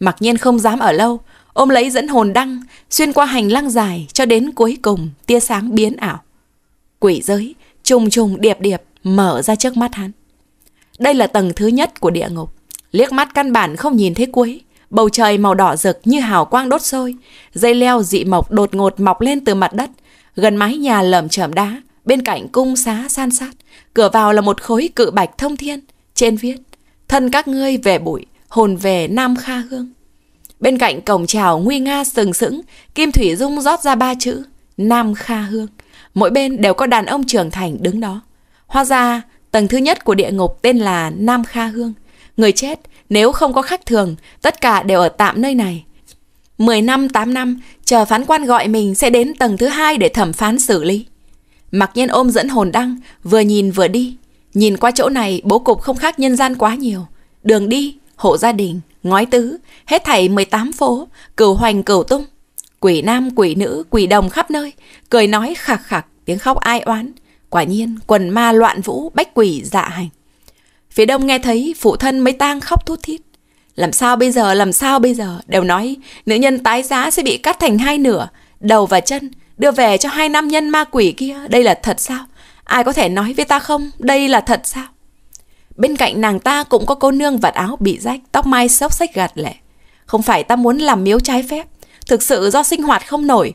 Mặc nhiên không dám ở lâu, ôm lấy dẫn hồn đăng, xuyên qua hành lang dài cho đến cuối cùng tia sáng biến ảo. Quỷ giới trùng trùng điệp điệp mở ra trước mắt hắn. Đây là tầng thứ nhất của địa ngục, liếc mắt căn bản không nhìn thấy cuối, bầu trời màu đỏ rực như hào quang đốt sôi, dây leo dị mộc đột ngột mọc lên từ mặt đất, gần mái nhà lởm chởm đá, bên cạnh cung xá san sát, cửa vào là một khối cự bạch thông thiên, trên viết: Thân các ngươi về bụi, hồn về Nam Kha Hương. Bên cạnh cổng trào nguy nga sừng sững, Kim Thủy Dung rót ra ba chữ, Nam Kha Hương. Mỗi bên đều có đàn ông trưởng thành đứng đó. Hóa ra, tầng thứ nhất của địa ngục tên là Nam Kha Hương. Người chết, nếu không có khách thường, tất cả đều ở tạm nơi này. mười năm, tám năm, chờ phán quan gọi mình sẽ đến tầng thứ hai để thẩm phán xử lý. Mặc nhiên ôm dẫn hồn đăng, vừa nhìn vừa đi. Nhìn qua chỗ này, bố cục không khác nhân gian quá nhiều. Đường đi, hộ gia đình, ngói tứ, hết thảy 18 phố, cửu hoành cửu tung. Quỷ nam, quỷ nữ, quỷ đồng khắp nơi, cười nói khạc khạc, tiếng khóc ai oán. Quả nhiên, quần ma loạn vũ, bách quỷ dạ hành. Phía đông nghe thấy phụ thân mới tang khóc thút thít. Làm sao bây giờ, làm sao bây giờ? Đều nói nữ nhân tái giá sẽ bị cắt thành hai nửa, đầu và chân, đưa về cho hai nam nhân ma quỷ kia. Đây là thật sao? Ai có thể nói với ta không? Đây là thật sao? Bên cạnh nàng ta cũng có cô nương vạt áo bị rách, tóc mai xốc xách gạt lẻ. Không phải ta muốn làm miếu trái phép, thực sự do sinh hoạt không nổi.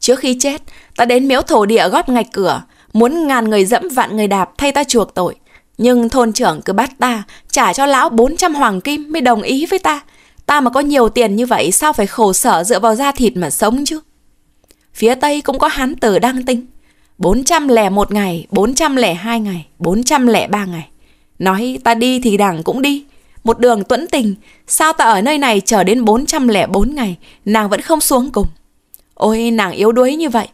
Trước khi chết, ta đến miếu thổ địa góp ngạch cửa, muốn ngàn người dẫm vạn người đạp thay ta chuộc tội. Nhưng thôn trưởng cứ bắt ta, trả cho lão 400 hoàng kim mới đồng ý với ta. Ta mà có nhiều tiền như vậy sao phải khổ sở dựa vào da thịt mà sống chứ? Phía Tây cũng có hán tử đang tinh. 401 ngày, 402 ngày, 403 ngày. Nói ta đi thì đảng cũng đi Một đường tuẫn tình Sao ta ở nơi này chờ đến 404 ngày Nàng vẫn không xuống cùng Ôi nàng yếu đuối như vậy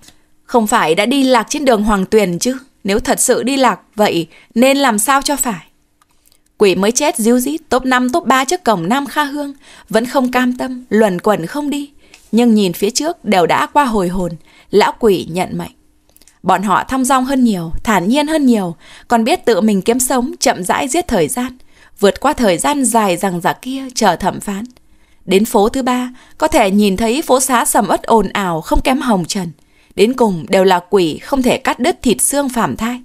Không phải đã đi lạc trên đường Hoàng Tuyền chứ Nếu thật sự đi lạc Vậy nên làm sao cho phải Quỷ mới chết díu dít top 5 top 3 trước cổng Nam Kha Hương Vẫn không cam tâm, luẩn quẩn không đi Nhưng nhìn phía trước đều đã qua hồi hồn Lão quỷ nhận mệnh Bọn họ thong dong hơn nhiều, thản nhiên hơn nhiều, còn biết tự mình kiếm sống, chậm rãi giết thời gian, vượt qua thời gian dài rằng giả kia chờ thẩm phán. Đến phố thứ ba, có thể nhìn thấy phố xá sầm uất ồn ào không kém hồng trần. Đến cùng đều là quỷ không thể cắt đứt thịt xương phạm thai.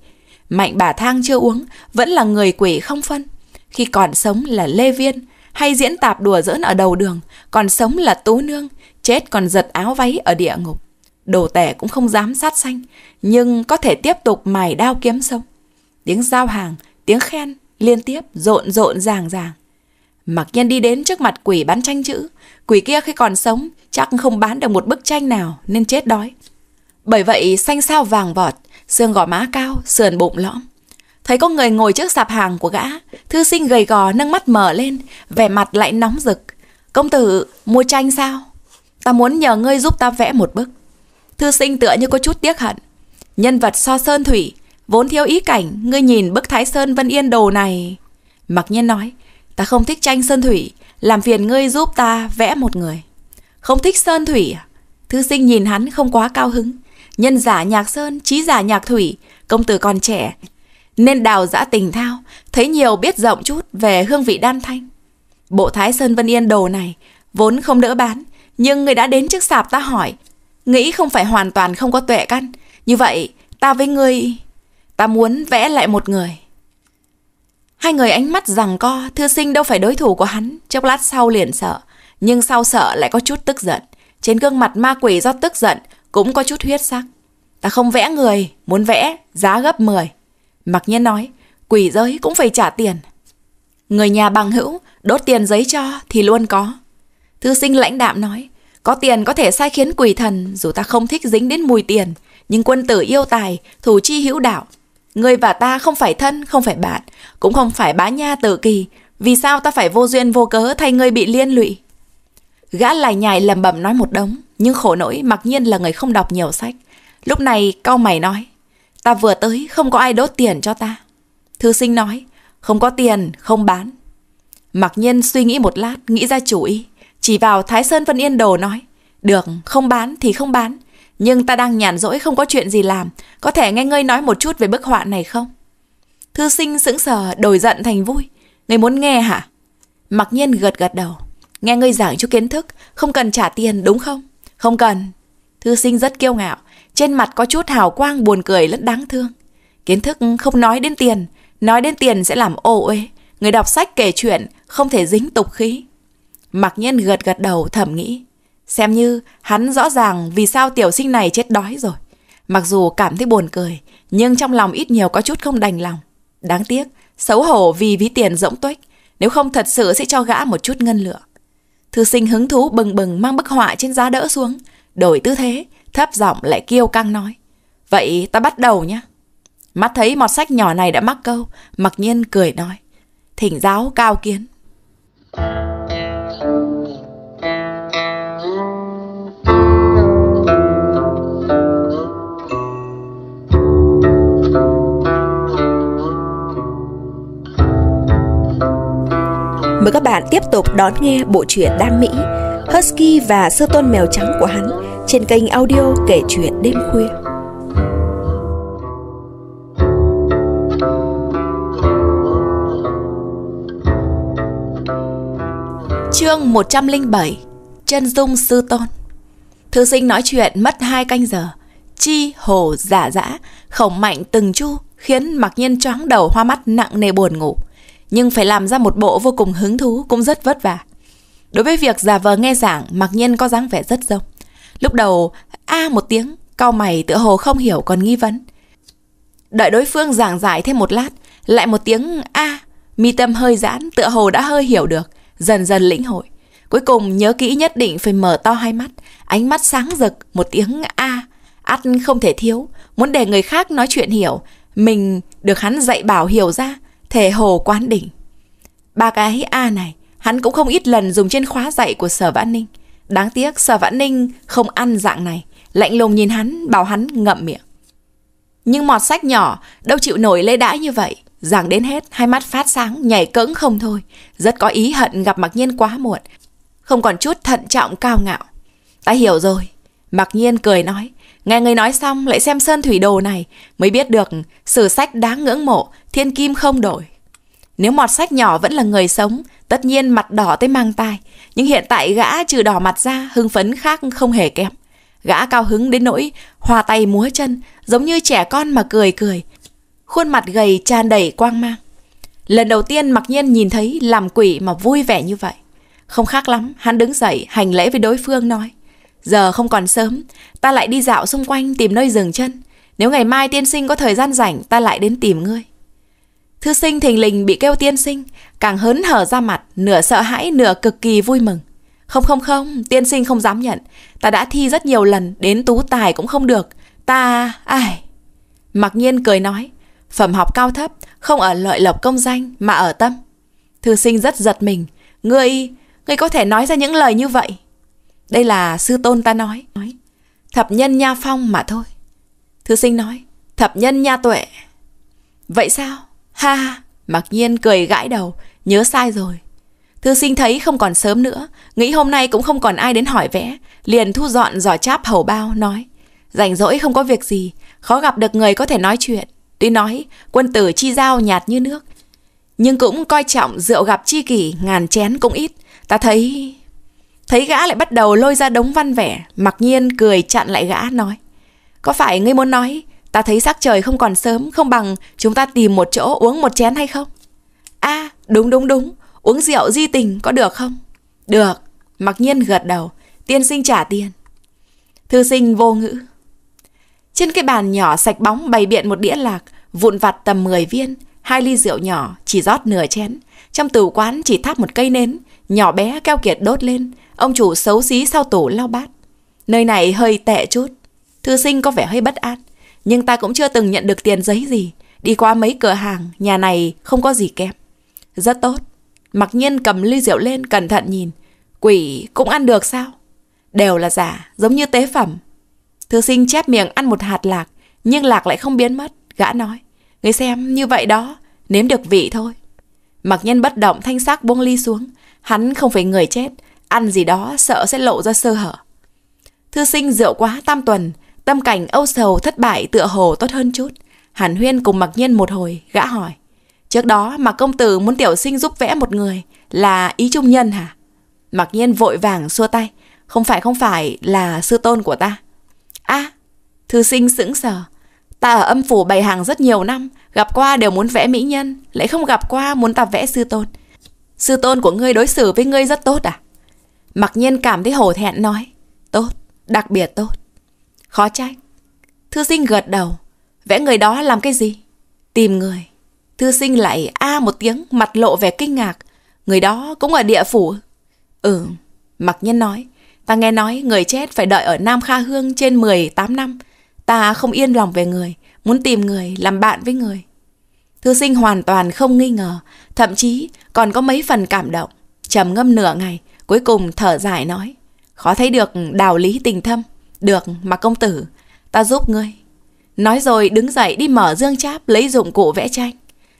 Mạnh bà thang chưa uống, vẫn là người quỷ không phân. Khi còn sống là Lê Viên, hay diễn tạp đùa giỡn ở đầu đường, còn sống là Tú Nương, chết còn giật áo váy ở địa ngục đồ tẻ cũng không dám sát sanh, nhưng có thể tiếp tục mài đao kiếm sông. Tiếng giao hàng, tiếng khen, liên tiếp, rộn rộn ràng ràng. Mặc nhiên đi đến trước mặt quỷ bán tranh chữ, quỷ kia khi còn sống chắc không bán được một bức tranh nào nên chết đói. Bởi vậy xanh sao vàng vọt, xương gò má cao, sườn bụng lõm. Thấy có người ngồi trước sạp hàng của gã, thư sinh gầy gò nâng mắt mở lên, vẻ mặt lại nóng rực. Công tử, mua tranh sao? Ta muốn nhờ ngươi giúp ta vẽ một bức. Thư sinh tựa như có chút tiếc hận Nhân vật so sơn thủy Vốn thiếu ý cảnh Ngươi nhìn bức thái sơn vân yên đồ này Mặc nhiên nói Ta không thích tranh sơn thủy Làm phiền ngươi giúp ta vẽ một người Không thích sơn thủy à? Thư sinh nhìn hắn không quá cao hứng Nhân giả nhạc sơn, trí giả nhạc thủy Công tử còn trẻ Nên đào giã tình thao Thấy nhiều biết rộng chút về hương vị đan thanh Bộ thái sơn vân yên đồ này Vốn không đỡ bán Nhưng người đã đến trước sạp ta hỏi Nghĩ không phải hoàn toàn không có tuệ căn Như vậy ta với ngươi Ta muốn vẽ lại một người Hai người ánh mắt rằng co Thư sinh đâu phải đối thủ của hắn Chốc lát sau liền sợ Nhưng sau sợ lại có chút tức giận Trên gương mặt ma quỷ do tức giận Cũng có chút huyết sắc Ta không vẽ người Muốn vẽ giá gấp 10 Mặc nhiên nói Quỷ giới cũng phải trả tiền Người nhà bằng hữu Đốt tiền giấy cho thì luôn có Thư sinh lãnh đạm nói có tiền có thể sai khiến quỷ thần dù ta không thích dính đến mùi tiền, nhưng quân tử yêu tài, thủ chi hữu đạo. Ngươi và ta không phải thân, không phải bạn, cũng không phải bá nha tự kỳ, vì sao ta phải vô duyên vô cớ thay ngươi bị liên lụy? Gã lải nhài lầm bẩm nói một đống, nhưng khổ nỗi mặc nhiên là người không đọc nhiều sách. Lúc này cao mày nói, ta vừa tới không có ai đốt tiền cho ta. Thư sinh nói, không có tiền, không bán. Mặc nhiên suy nghĩ một lát, nghĩ ra chủ ý. Chỉ vào Thái Sơn Vân Yên Đồ nói Được, không bán thì không bán Nhưng ta đang nhàn rỗi không có chuyện gì làm Có thể nghe ngươi nói một chút về bức họa này không? Thư sinh sững sờ đổi giận thành vui Ngươi muốn nghe hả? Mặc nhiên gật gật đầu Nghe ngươi giảng chút kiến thức Không cần trả tiền đúng không? Không cần Thư sinh rất kiêu ngạo Trên mặt có chút hào quang buồn cười lẫn đáng thương Kiến thức không nói đến tiền Nói đến tiền sẽ làm ô uế Người đọc sách kể chuyện Không thể dính tục khí Mặc nhiên gật gật đầu thẩm nghĩ. Xem như hắn rõ ràng vì sao tiểu sinh này chết đói rồi. Mặc dù cảm thấy buồn cười, nhưng trong lòng ít nhiều có chút không đành lòng. Đáng tiếc, xấu hổ vì ví tiền rỗng tuếch, nếu không thật sự sẽ cho gã một chút ngân lượng. Thư sinh hứng thú bừng bừng mang bức họa trên giá đỡ xuống, đổi tư thế, thấp giọng lại kêu căng nói. Vậy ta bắt đầu nhé. Mắt thấy mọt sách nhỏ này đã mắc câu, mặc nhiên cười nói. Thỉnh giáo cao kiến. mời các bạn tiếp tục đón nghe bộ truyện Đam Mỹ, Husky và Sư Tôn Mèo Trắng của hắn trên kênh audio kể chuyện đêm khuya. Chương 107 Chân Dung Sư Tôn Thư sinh nói chuyện mất hai canh giờ Chi, hồ, giả dã Khổng mạnh từng chu Khiến mặc nhiên choáng đầu hoa mắt nặng nề buồn ngủ nhưng phải làm ra một bộ vô cùng hứng thú cũng rất vất vả. Đối với việc giả vờ nghe giảng, mặc nhiên có dáng vẻ rất rông. Lúc đầu, a một tiếng, cao mày tựa hồ không hiểu còn nghi vấn. Đợi đối phương giảng giải thêm một lát, lại một tiếng a, mi tâm hơi giãn, tựa hồ đã hơi hiểu được, dần dần lĩnh hội. Cuối cùng nhớ kỹ nhất định phải mở to hai mắt, ánh mắt sáng rực, một tiếng a, à, ăn không thể thiếu, muốn để người khác nói chuyện hiểu, mình được hắn dạy bảo hiểu ra, thể hồ quán đỉnh. Ba cái A này, hắn cũng không ít lần dùng trên khóa dạy của Sở Vãn Ninh. Đáng tiếc Sở Vãn Ninh không ăn dạng này, lạnh lùng nhìn hắn, bảo hắn ngậm miệng. Nhưng mọt sách nhỏ đâu chịu nổi lê đãi như vậy, giảng đến hết hai mắt phát sáng nhảy cẫng không thôi, rất có ý hận gặp Mặc Nhiên quá muộn, không còn chút thận trọng cao ngạo. Ta hiểu rồi, Mặc Nhiên cười nói, Nghe người nói xong lại xem sơn thủy đồ này mới biết được sử sách đáng ngưỡng mộ, thiên kim không đổi. Nếu mọt sách nhỏ vẫn là người sống, tất nhiên mặt đỏ tới mang tai. Nhưng hiện tại gã trừ đỏ mặt ra, hưng phấn khác không hề kém. Gã cao hứng đến nỗi, hòa tay múa chân, giống như trẻ con mà cười cười. Khuôn mặt gầy tràn đầy quang mang. Lần đầu tiên mặc nhiên nhìn thấy làm quỷ mà vui vẻ như vậy. Không khác lắm, hắn đứng dậy, hành lễ với đối phương nói. Giờ không còn sớm, ta lại đi dạo xung quanh tìm nơi dừng chân. Nếu ngày mai tiên sinh có thời gian rảnh, ta lại đến tìm ngươi. Thư sinh thình lình bị kêu tiên sinh, càng hớn hở ra mặt, nửa sợ hãi, nửa cực kỳ vui mừng. Không không không, tiên sinh không dám nhận. Ta đã thi rất nhiều lần, đến tú tài cũng không được. Ta... ai... Mặc nhiên cười nói, phẩm học cao thấp, không ở lợi lộc công danh, mà ở tâm. Thư sinh rất giật mình. Ngươi... ngươi có thể nói ra những lời như vậy. Đây là sư tôn ta nói. nói Thập nhân nha phong mà thôi. Thư sinh nói. Thập nhân nha tuệ. Vậy sao? Ha ha. Mặc nhiên cười gãi đầu. Nhớ sai rồi. Thư sinh thấy không còn sớm nữa. Nghĩ hôm nay cũng không còn ai đến hỏi vẽ. Liền thu dọn giỏ cháp hầu bao nói. Rảnh rỗi không có việc gì. Khó gặp được người có thể nói chuyện. Tuy nói quân tử chi giao nhạt như nước. Nhưng cũng coi trọng rượu gặp chi kỷ ngàn chén cũng ít. Ta thấy Thấy gã lại bắt đầu lôi ra đống văn vẻ, mặc nhiên cười chặn lại gã nói. Có phải ngươi muốn nói, ta thấy sắc trời không còn sớm, không bằng chúng ta tìm một chỗ uống một chén hay không? a à, đúng đúng đúng, uống rượu di tình có được không? Được, mặc nhiên gật đầu, tiên sinh trả tiền. Thư sinh vô ngữ. Trên cái bàn nhỏ sạch bóng bày biện một đĩa lạc, vụn vặt tầm 10 viên, hai ly rượu nhỏ, chỉ rót nửa chén. Trong tủ quán chỉ thắp một cây nến, nhỏ bé keo kiệt đốt lên, Ông chủ xấu xí sau tổ lau bát. Nơi này hơi tệ chút. Thư sinh có vẻ hơi bất an. Nhưng ta cũng chưa từng nhận được tiền giấy gì. Đi qua mấy cửa hàng, nhà này không có gì kém. Rất tốt. Mặc nhiên cầm ly rượu lên, cẩn thận nhìn. Quỷ cũng ăn được sao? Đều là giả, giống như tế phẩm. Thư sinh chép miệng ăn một hạt lạc, nhưng lạc lại không biến mất. Gã nói, người xem như vậy đó, nếm được vị thôi. Mặc nhân bất động thanh sắc buông ly xuống. Hắn không phải người chết, ăn gì đó sợ sẽ lộ ra sơ hở. Thư sinh rượu quá tam tuần, tâm cảnh âu sầu thất bại tựa hồ tốt hơn chút. Hàn Huyên cùng mặc nhiên một hồi, gã hỏi. Trước đó mà công tử muốn tiểu sinh giúp vẽ một người là ý trung nhân hả? Mặc nhiên vội vàng xua tay. Không phải không phải là sư tôn của ta. a à, thư sinh sững sờ. Ta ở âm phủ bày hàng rất nhiều năm, gặp qua đều muốn vẽ mỹ nhân, lại không gặp qua muốn ta vẽ sư tôn. Sư tôn của ngươi đối xử với ngươi rất tốt à? Mặc nhiên cảm thấy hổ thẹn nói Tốt, đặc biệt tốt Khó trách Thư sinh gật đầu Vẽ người đó làm cái gì? Tìm người Thư sinh lại a một tiếng mặt lộ vẻ kinh ngạc Người đó cũng ở địa phủ Ừ, mặc nhiên nói Ta nghe nói người chết phải đợi ở Nam Kha Hương trên 18 năm Ta không yên lòng về người Muốn tìm người, làm bạn với người Thư sinh hoàn toàn không nghi ngờ Thậm chí còn có mấy phần cảm động trầm ngâm nửa ngày Cuối cùng thở dài nói Khó thấy được đạo lý tình thâm Được mà công tử Ta giúp ngươi Nói rồi đứng dậy đi mở dương cháp lấy dụng cụ vẽ tranh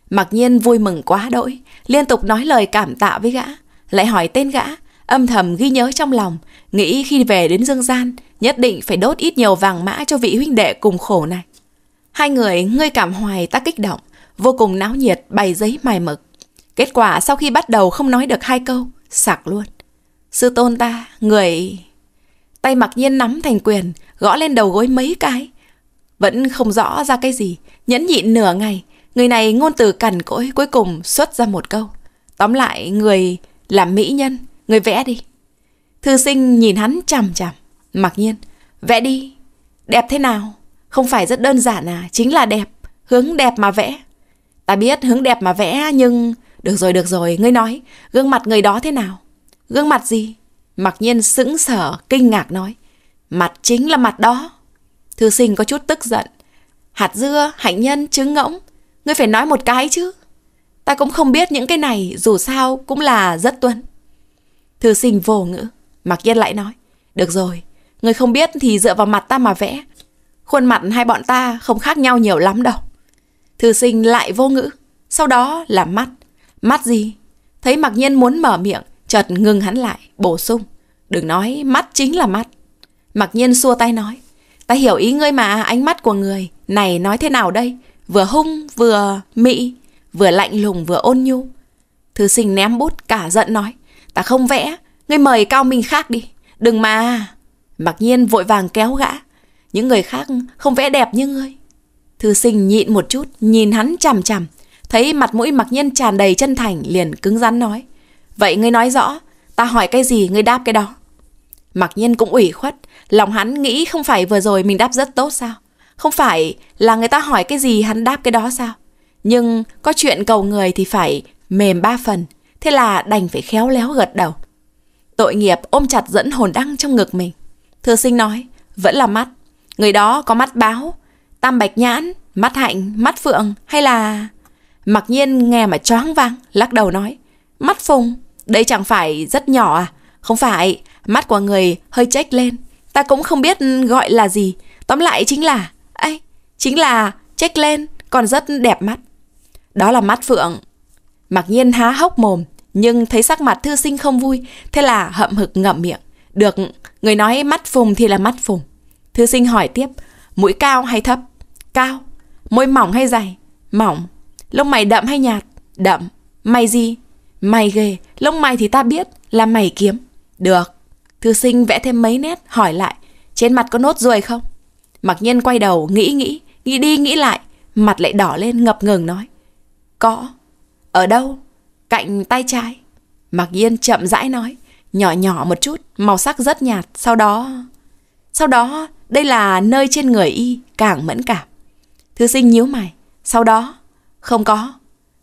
Mặc nhiên vui mừng quá đỗi Liên tục nói lời cảm tạ với gã Lại hỏi tên gã Âm thầm ghi nhớ trong lòng Nghĩ khi về đến dương gian Nhất định phải đốt ít nhiều vàng mã cho vị huynh đệ cùng khổ này Hai người ngươi cảm hoài ta kích động Vô cùng náo nhiệt bày giấy mài mực Kết quả sau khi bắt đầu không nói được hai câu sặc luôn Sư tôn ta, người... Tay mặc nhiên nắm thành quyền, gõ lên đầu gối mấy cái. Vẫn không rõ ra cái gì, nhẫn nhịn nửa ngày. Người này ngôn từ cằn cỗi cuối cùng xuất ra một câu. Tóm lại, người làm mỹ nhân, người vẽ đi. Thư sinh nhìn hắn chằm chằm, mặc nhiên. Vẽ đi, đẹp thế nào? Không phải rất đơn giản à, chính là đẹp, hướng đẹp mà vẽ. Ta biết hướng đẹp mà vẽ nhưng... Được rồi, được rồi, ngươi nói, gương mặt người đó thế nào? Gương mặt gì? Mặc nhiên sững sở, kinh ngạc nói. Mặt chính là mặt đó. Thư sinh có chút tức giận. Hạt dưa, hạnh nhân, trứng ngỗng. Ngươi phải nói một cái chứ. Ta cũng không biết những cái này dù sao cũng là rất tuân. Thư sinh vô ngữ. Mặc nhiên lại nói. Được rồi, ngươi không biết thì dựa vào mặt ta mà vẽ. Khuôn mặt hai bọn ta không khác nhau nhiều lắm đâu. Thư sinh lại vô ngữ. Sau đó là mắt. Mắt gì? Thấy mặc nhiên muốn mở miệng chợt ngừng hắn lại, bổ sung. Đừng nói mắt chính là mắt. Mặc nhiên xua tay nói. Ta hiểu ý ngươi mà, ánh mắt của người. Này nói thế nào đây? Vừa hung, vừa mị, vừa lạnh lùng, vừa ôn nhu. Thư sinh ném bút cả giận nói. Ta không vẽ, ngươi mời cao minh khác đi. Đừng mà. Mặc nhiên vội vàng kéo gã. Những người khác không vẽ đẹp như ngươi. Thư sinh nhịn một chút, nhìn hắn chằm chằm. Thấy mặt mũi mặc nhiên tràn đầy chân thành, liền cứng rắn nói. Vậy ngươi nói rõ, ta hỏi cái gì ngươi đáp cái đó. Mặc nhiên cũng ủy khuất, lòng hắn nghĩ không phải vừa rồi mình đáp rất tốt sao? Không phải là người ta hỏi cái gì hắn đáp cái đó sao? Nhưng có chuyện cầu người thì phải mềm ba phần, thế là đành phải khéo léo gật đầu. Tội nghiệp ôm chặt dẫn hồn đăng trong ngực mình. Thưa sinh nói, vẫn là mắt. Người đó có mắt báo, tam bạch nhãn, mắt hạnh, mắt phượng hay là... Mặc nhiên nghe mà choáng vang, lắc đầu nói. Mắt phùng, đây chẳng phải rất nhỏ à? Không phải, mắt của người hơi chếch lên. Ta cũng không biết gọi là gì. Tóm lại chính là... ấy chính là chếch lên, còn rất đẹp mắt. Đó là mắt Phượng. Mặc nhiên há hốc mồm, nhưng thấy sắc mặt thư sinh không vui, thế là hậm hực ngậm miệng. Được, người nói mắt phùng thì là mắt phùng. Thư sinh hỏi tiếp, mũi cao hay thấp? Cao. Môi mỏng hay dày? Mỏng. Lông mày đậm hay nhạt? Đậm. Mày gì? Mày ghê, lông mày thì ta biết là mày kiếm. Được. Thư sinh vẽ thêm mấy nét, hỏi lại. Trên mặt có nốt ruồi không? Mặc nhiên quay đầu, nghĩ nghĩ, nghĩ đi nghĩ lại. Mặt lại đỏ lên ngập ngừng nói. Có. Ở đâu? Cạnh tay trái. Mặc nhiên chậm rãi nói. Nhỏ nhỏ một chút, màu sắc rất nhạt. Sau đó... Sau đó, đây là nơi trên người y càng mẫn cảm. Thư sinh nhíu mày. Sau đó, không có.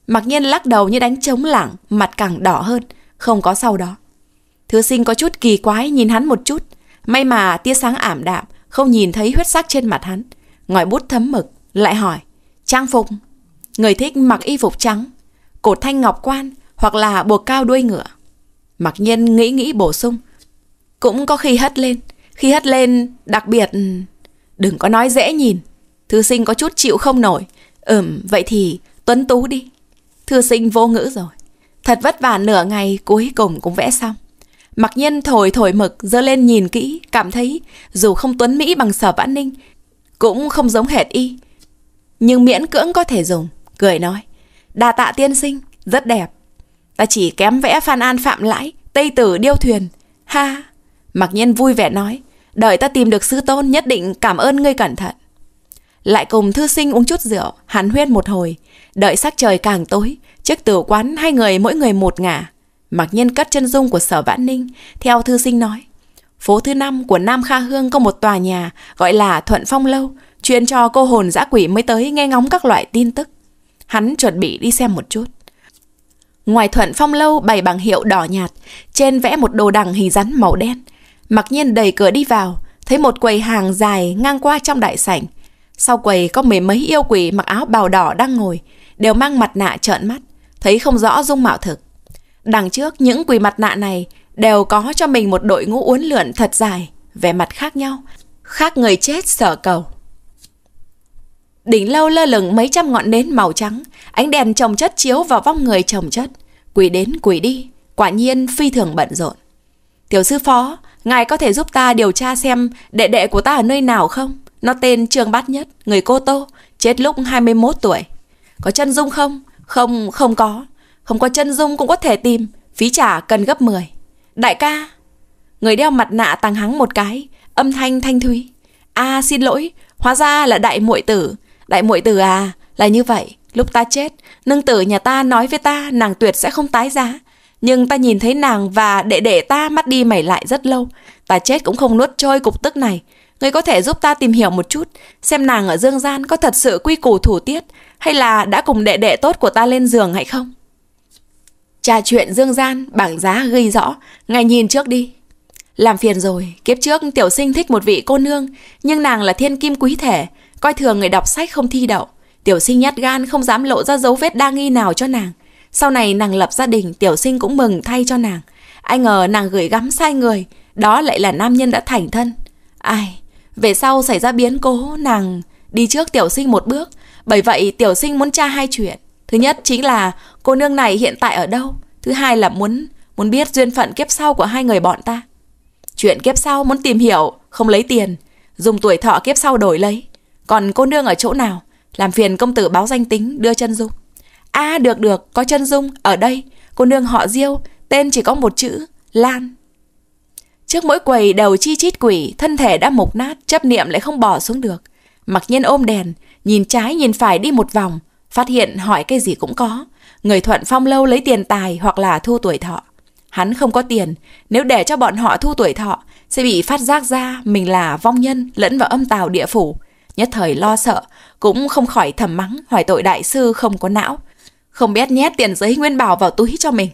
Mặc nhiên lắc đầu như đánh trống lảng, mặt càng đỏ hơn, không có sau đó. thư sinh có chút kỳ quái nhìn hắn một chút, may mà tia sáng ảm đạm, không nhìn thấy huyết sắc trên mặt hắn. Ngòi bút thấm mực, lại hỏi, trang phục. Người thích mặc y phục trắng, cổ thanh ngọc quan hoặc là buộc cao đuôi ngựa. Mặc nhiên nghĩ nghĩ bổ sung, cũng có khi hất lên, khi hất lên đặc biệt... Đừng có nói dễ nhìn, thư sinh có chút chịu không nổi. Ừm, vậy thì tuấn tú đi. Thư sinh vô ngữ rồi. Thật vất vả nửa ngày cuối cùng cũng vẽ xong. Mặc nhiên thổi thổi mực dơ lên nhìn kỹ, cảm thấy dù không tuấn Mỹ bằng sở vãn ninh, cũng không giống hệt y. Nhưng miễn cưỡng có thể dùng, cười nói. Đà tạ tiên sinh, rất đẹp. Ta chỉ kém vẽ Phan An Phạm Lãi, Tây Tử Điêu Thuyền. Ha! Mặc nhiên vui vẻ nói, đợi ta tìm được sư tôn nhất định cảm ơn ngươi cẩn thận. Lại cùng thư sinh uống chút rượu, hắn huyết một hồi, Đợi sắc trời càng tối, trước tử quán hai người mỗi người một ngả. Mặc nhiên cất chân dung của sở vãn ninh, theo thư sinh nói. Phố thứ năm của Nam Kha Hương có một tòa nhà gọi là Thuận Phong Lâu, chuyên cho cô hồn dã quỷ mới tới nghe ngóng các loại tin tức. Hắn chuẩn bị đi xem một chút. Ngoài Thuận Phong Lâu bày bằng hiệu đỏ nhạt, trên vẽ một đồ đằng hình rắn màu đen. Mặc nhiên đẩy cửa đi vào, thấy một quầy hàng dài ngang qua trong đại sảnh. Sau quầy có mười mấy yêu quỷ mặc áo bào đỏ đang ngồi, đều mang mặt nạ trợn mắt, thấy không rõ dung mạo thực. Đằng trước những quỳ mặt nạ này đều có cho mình một đội ngũ uốn lượn thật dài, vẻ mặt khác nhau, khác người chết sở cầu. Đỉnh lâu lơ lửng mấy trăm ngọn nến màu trắng, ánh đèn trồng chất chiếu vào vong người trồng chất, quỳ đến quỳ đi, quả nhiên phi thường bận rộn. Tiểu sư phó, ngài có thể giúp ta điều tra xem đệ đệ của ta ở nơi nào không? Nó tên Trương Bát Nhất, người Cô Tô, chết lúc 21 tuổi. Có chân dung không? Không, không có. Không có chân dung cũng có thể tìm, phí trả cần gấp 10. Đại ca, người đeo mặt nạ tăng hắng một cái, âm thanh thanh thúy. À xin lỗi, hóa ra là đại muội tử. Đại muội tử à, là như vậy, lúc ta chết, nương tử nhà ta nói với ta nàng tuyệt sẽ không tái giá. Nhưng ta nhìn thấy nàng và đệ đệ ta mắt đi mày lại rất lâu. Ta chết cũng không nuốt trôi cục tức này. người có thể giúp ta tìm hiểu một chút, xem nàng ở dương gian có thật sự quy củ thủ tiết hay là đã cùng đệ đệ tốt của ta lên giường hay không? Trà chuyện dương gian, bảng giá ghi rõ, ngài nhìn trước đi. Làm phiền rồi, kiếp trước tiểu sinh thích một vị cô nương, nhưng nàng là thiên kim quý thể, coi thường người đọc sách không thi đậu. Tiểu sinh nhát gan không dám lộ ra dấu vết đa nghi nào cho nàng. Sau này nàng lập gia đình, tiểu sinh cũng mừng thay cho nàng. Ai ngờ nàng gửi gắm sai người, đó lại là nam nhân đã thành thân. Ai, về sau xảy ra biến cố, nàng đi trước tiểu sinh một bước, bởi vậy tiểu sinh muốn tra hai chuyện. Thứ nhất chính là cô nương này hiện tại ở đâu. Thứ hai là muốn muốn biết duyên phận kiếp sau của hai người bọn ta. Chuyện kiếp sau muốn tìm hiểu, không lấy tiền, dùng tuổi thọ kiếp sau đổi lấy. Còn cô nương ở chỗ nào? Làm phiền công tử báo danh tính đưa chân dung. a à, được được, có chân dung, ở đây. Cô nương họ Diêu, tên chỉ có một chữ, Lan. Trước mỗi quầy đầu chi chít quỷ, thân thể đã mục nát, chấp niệm lại không bỏ xuống được. Mặc nhiên ôm đèn, Nhìn trái nhìn phải đi một vòng, phát hiện hỏi cái gì cũng có. Người thuận phong lâu lấy tiền tài hoặc là thu tuổi thọ. Hắn không có tiền, nếu để cho bọn họ thu tuổi thọ, sẽ bị phát giác ra mình là vong nhân lẫn vào âm tào địa phủ. Nhất thời lo sợ, cũng không khỏi thầm mắng hỏi tội đại sư không có não. Không biết nhét tiền giấy nguyên bảo vào túi cho mình.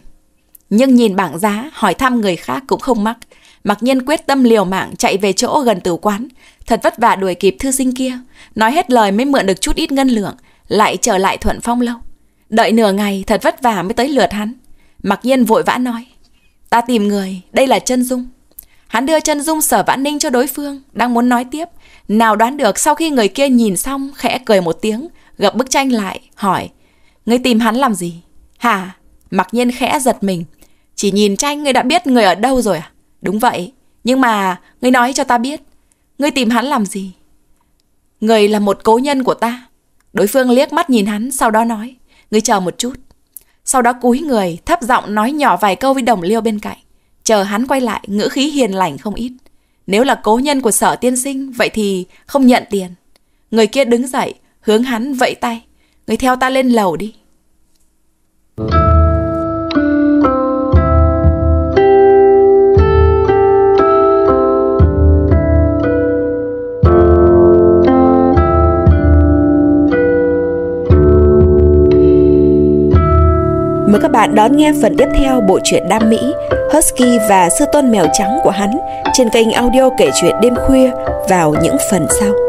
Nhưng nhìn bảng giá, hỏi thăm người khác cũng không mắc. Mặc nhiên quyết tâm liều mạng chạy về chỗ gần tử quán, thật vất vả đuổi kịp thư sinh kia, nói hết lời mới mượn được chút ít ngân lượng, lại trở lại thuận phong lâu. Đợi nửa ngày thật vất vả mới tới lượt hắn. Mặc nhiên vội vã nói, ta tìm người, đây là chân dung. Hắn đưa chân dung sở vãn ninh cho đối phương, đang muốn nói tiếp. Nào đoán được sau khi người kia nhìn xong khẽ cười một tiếng, gặp bức tranh lại, hỏi, ngươi tìm hắn làm gì? Hà, mặc nhiên khẽ giật mình. Chỉ nhìn tranh người đã biết người ở đâu rồi à? Đúng vậy, nhưng mà ngươi nói cho ta biết, ngươi tìm hắn làm gì? Người là một cố nhân của ta. Đối phương liếc mắt nhìn hắn, sau đó nói, ngươi chờ một chút. Sau đó cúi người, thấp giọng nói nhỏ vài câu với đồng liêu bên cạnh. Chờ hắn quay lại, ngữ khí hiền lành không ít. Nếu là cố nhân của sở tiên sinh, vậy thì không nhận tiền. Người kia đứng dậy, hướng hắn vẫy tay. Người theo ta lên lầu đi. Thank Mời các bạn đón nghe phần tiếp theo bộ truyện đam mỹ Husky và Sư Tôn Mèo Trắng của hắn trên kênh audio kể chuyện đêm khuya vào những phần sau.